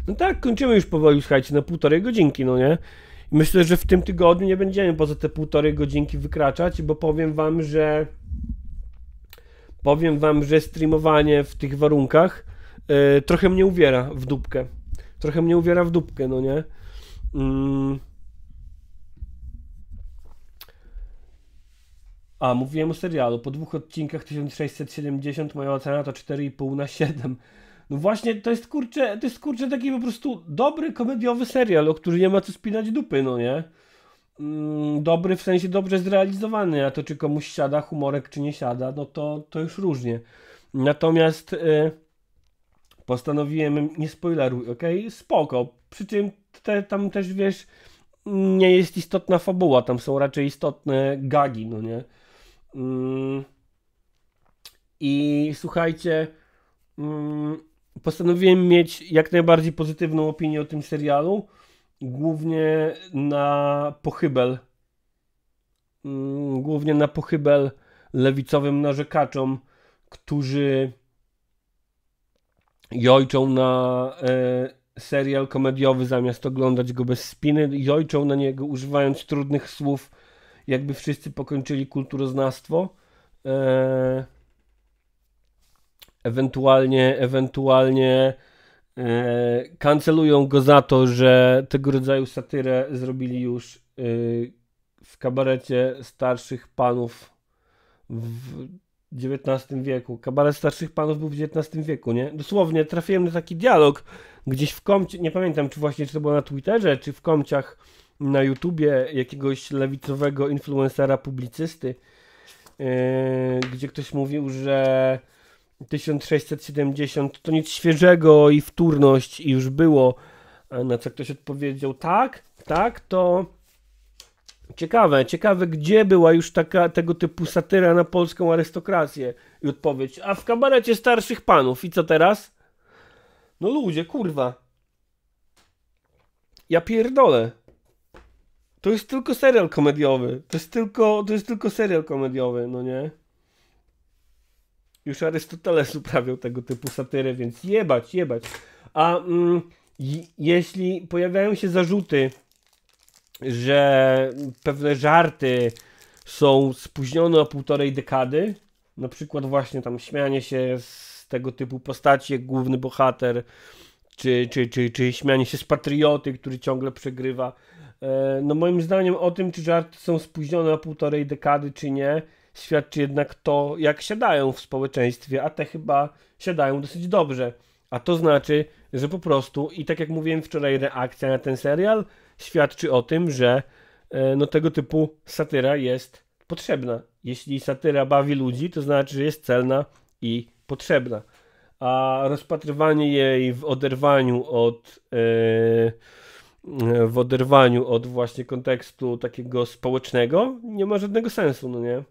No tak, kończymy już powoli, słuchajcie, na półtorej godzinki, no nie? myślę, że w tym tygodniu nie będziemy poza te półtorej godzinki wykraczać, bo powiem wam, że powiem wam, że streamowanie w tych warunkach yy, trochę mnie uwiera w dupkę. Trochę mnie uwiera w dupkę, no nie? Yy. A mówiłem o serialu. Po dwóch odcinkach 1670 moja ocena to 4,5 na 7. No właśnie, to jest kurczę, to jest kurczę taki po prostu dobry komediowy serial, o który nie ma co spinać dupy, no nie? Mm, dobry w sensie dobrze zrealizowany, a to czy komuś siada humorek, czy nie siada, no to, to już różnie. Natomiast y, postanowiłem, nie spoileruj, ok? Spoko. Przy czym te, tam też wiesz, nie jest istotna fabuła, tam są raczej istotne gagi, no nie? Mm. I słuchajcie, mm, postanowiłem mieć jak najbardziej pozytywną opinię o tym serialu, głównie na pochybel, mm, głównie na pochybel lewicowym narzekaczom, którzy jojczą na e, serial komediowy zamiast oglądać go bez spiny, jojczą na niego używając trudnych słów, jakby wszyscy pokończyli kulturoznawstwo. E, ewentualnie, ewentualnie e, kancelują go za to, że tego rodzaju satyrę zrobili już e, w kabarecie starszych panów w XIX wieku. Kabaret starszych panów był w XIX wieku, nie? Dosłownie trafiłem na taki dialog gdzieś w komcie, nie pamiętam czy właśnie, czy to było na Twitterze, czy w komciach na YouTubie jakiegoś lewicowego influencera, publicysty, e, gdzie ktoś mówił, że 1670 to nic świeżego i wtórność i już było, na co ktoś odpowiedział tak, tak, to ciekawe, ciekawe gdzie była już taka, tego typu satyra na polską arystokrację i odpowiedź, a w kabarecie starszych panów i co teraz? No ludzie, kurwa. Ja pierdolę to jest tylko serial komediowy. To jest tylko, to jest tylko serial komediowy, no nie? Już Arystoteles uprawiał tego typu satyrę, więc jebać, jebać. A mm, jeśli pojawiają się zarzuty, że pewne żarty są spóźnione o półtorej dekady, na przykład właśnie tam śmianie się z tego typu postaci jak główny bohater, czy, czy, czy, czy śmianie się z patrioty, który ciągle przegrywa, E, no moim zdaniem o tym, czy żarty są spóźnione o półtorej dekady, czy nie, świadczy jednak to, jak siadają w społeczeństwie, a te chyba siadają dosyć dobrze. A to znaczy, że po prostu, i tak jak mówiłem wczoraj, reakcja na ten serial świadczy o tym, że e, no, tego typu satyra jest potrzebna. Jeśli satyra bawi ludzi, to znaczy, że jest celna i potrzebna. A rozpatrywanie jej w oderwaniu od. Yy, w oderwaniu od właśnie kontekstu takiego społecznego nie ma żadnego sensu, no nie?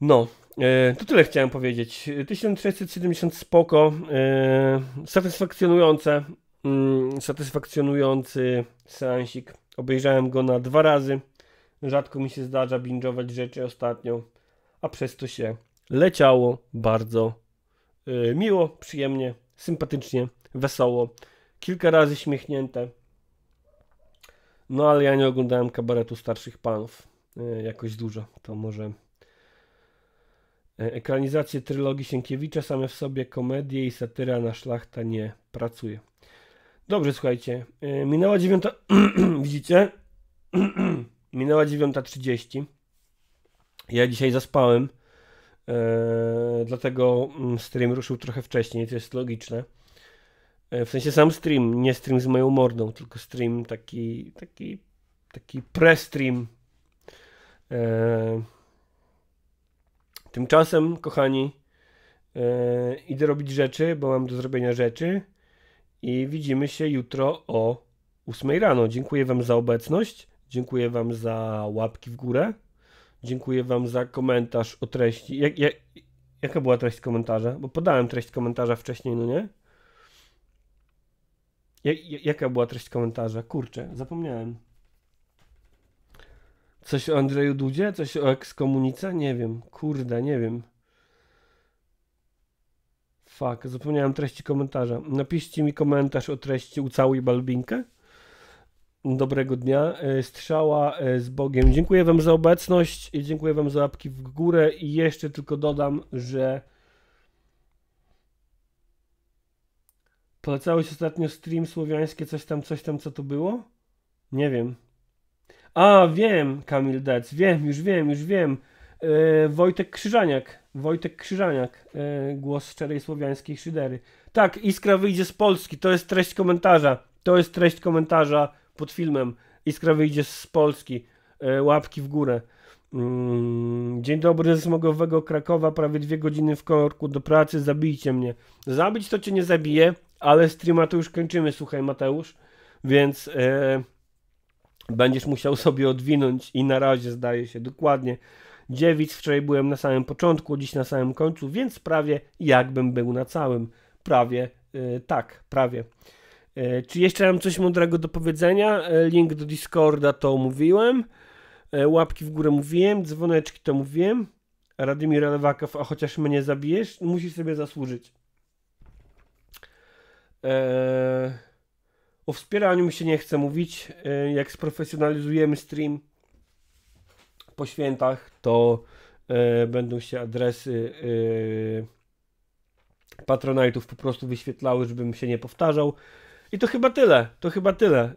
No, e, to tyle chciałem powiedzieć. 1670 spoko, e, satysfakcjonujące, mm, satysfakcjonujący seansik. Obejrzałem go na dwa razy. Rzadko mi się zdarza binge'ować rzeczy ostatnio, a przez to się leciało bardzo e, miło, przyjemnie, sympatycznie, wesoło kilka razy śmiechnięte. No ale ja nie oglądałem kabaretu starszych panów e, jakoś dużo. To może e, ekranizacje trylogii Sienkiewicza same w sobie komedie i satyra na szlachta nie pracuje. Dobrze, słuchajcie. E, minęła dziewiąta... Widzicie? Minęła 9.30. Ja dzisiaj zaspałem, dlatego mm, stream ruszył trochę wcześniej, to jest logiczne. E, w sensie sam stream, nie stream z moją mordą, tylko stream taki, taki, taki pre-stream. E, tymczasem, kochani, e... idę robić rzeczy, bo mam do zrobienia rzeczy i widzimy się jutro o 8 rano. Dziękuję Wam za obecność, dziękuję Wam za łapki w górę, dziękuję Wam za komentarz o treści. Jak, jak, jaka była treść komentarza? Bo podałem treść komentarza wcześniej, no nie? jaka była treść komentarza? Kurczę, zapomniałem. Coś o Andrzeju Dudzie? Coś o ekskomunice? Nie wiem. Kurde, nie wiem. Fuck, zapomniałem treści komentarza. Napiszcie mi komentarz o treści Ucałuj Balbinkę. Dobrego dnia. E, strzała e, z Bogiem. Dziękuję Wam za obecność, dziękuję Wam za łapki w górę i jeszcze tylko dodam, że Polecałeś ostatnio stream słowiańskie, coś tam, coś tam, co to było? Nie wiem. A, wiem, Kamil Dec, wiem, już wiem, już wiem. E, Wojtek Krzyżaniak, Wojtek Krzyżaniak, e, głos szczerej słowiańskiej szydery. Tak, Iskra wyjdzie z Polski, to jest treść komentarza. To jest treść komentarza pod filmem. Iskra wyjdzie z Polski, e, łapki w górę. Mm, dzień dobry ze smogowego Krakowa, prawie dwie godziny w korku do pracy, zabijcie mnie. Zabić to cię nie zabije, ale streama to już kończymy, słuchaj Mateusz, więc e, będziesz musiał sobie odwinąć i na razie zdaje się dokładnie 9, wczoraj byłem na samym początku, dziś na samym końcu, więc prawie jakbym był na całym, prawie e, tak, prawie. E, czy jeszcze mam coś mądrego do powiedzenia? E, link do Discorda to mówiłem, e, łapki w górę mówiłem, dzwoneczki to mówiłem. Radimir Lewakow, a chociaż mnie zabijesz, musisz sobie zasłużyć. E, o wspieraniu mi się nie chce mówić. E, jak sprofesjonalizujemy stream po świętach, to e, będą się adresy patronajtów po prostu wyświetlały, żebym się nie powtarzał. I to chyba tyle, to chyba tyle,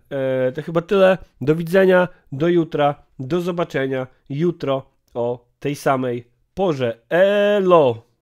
to chyba tyle. Do widzenia, do jutra, do zobaczenia jutro o tej samej porze. Elo!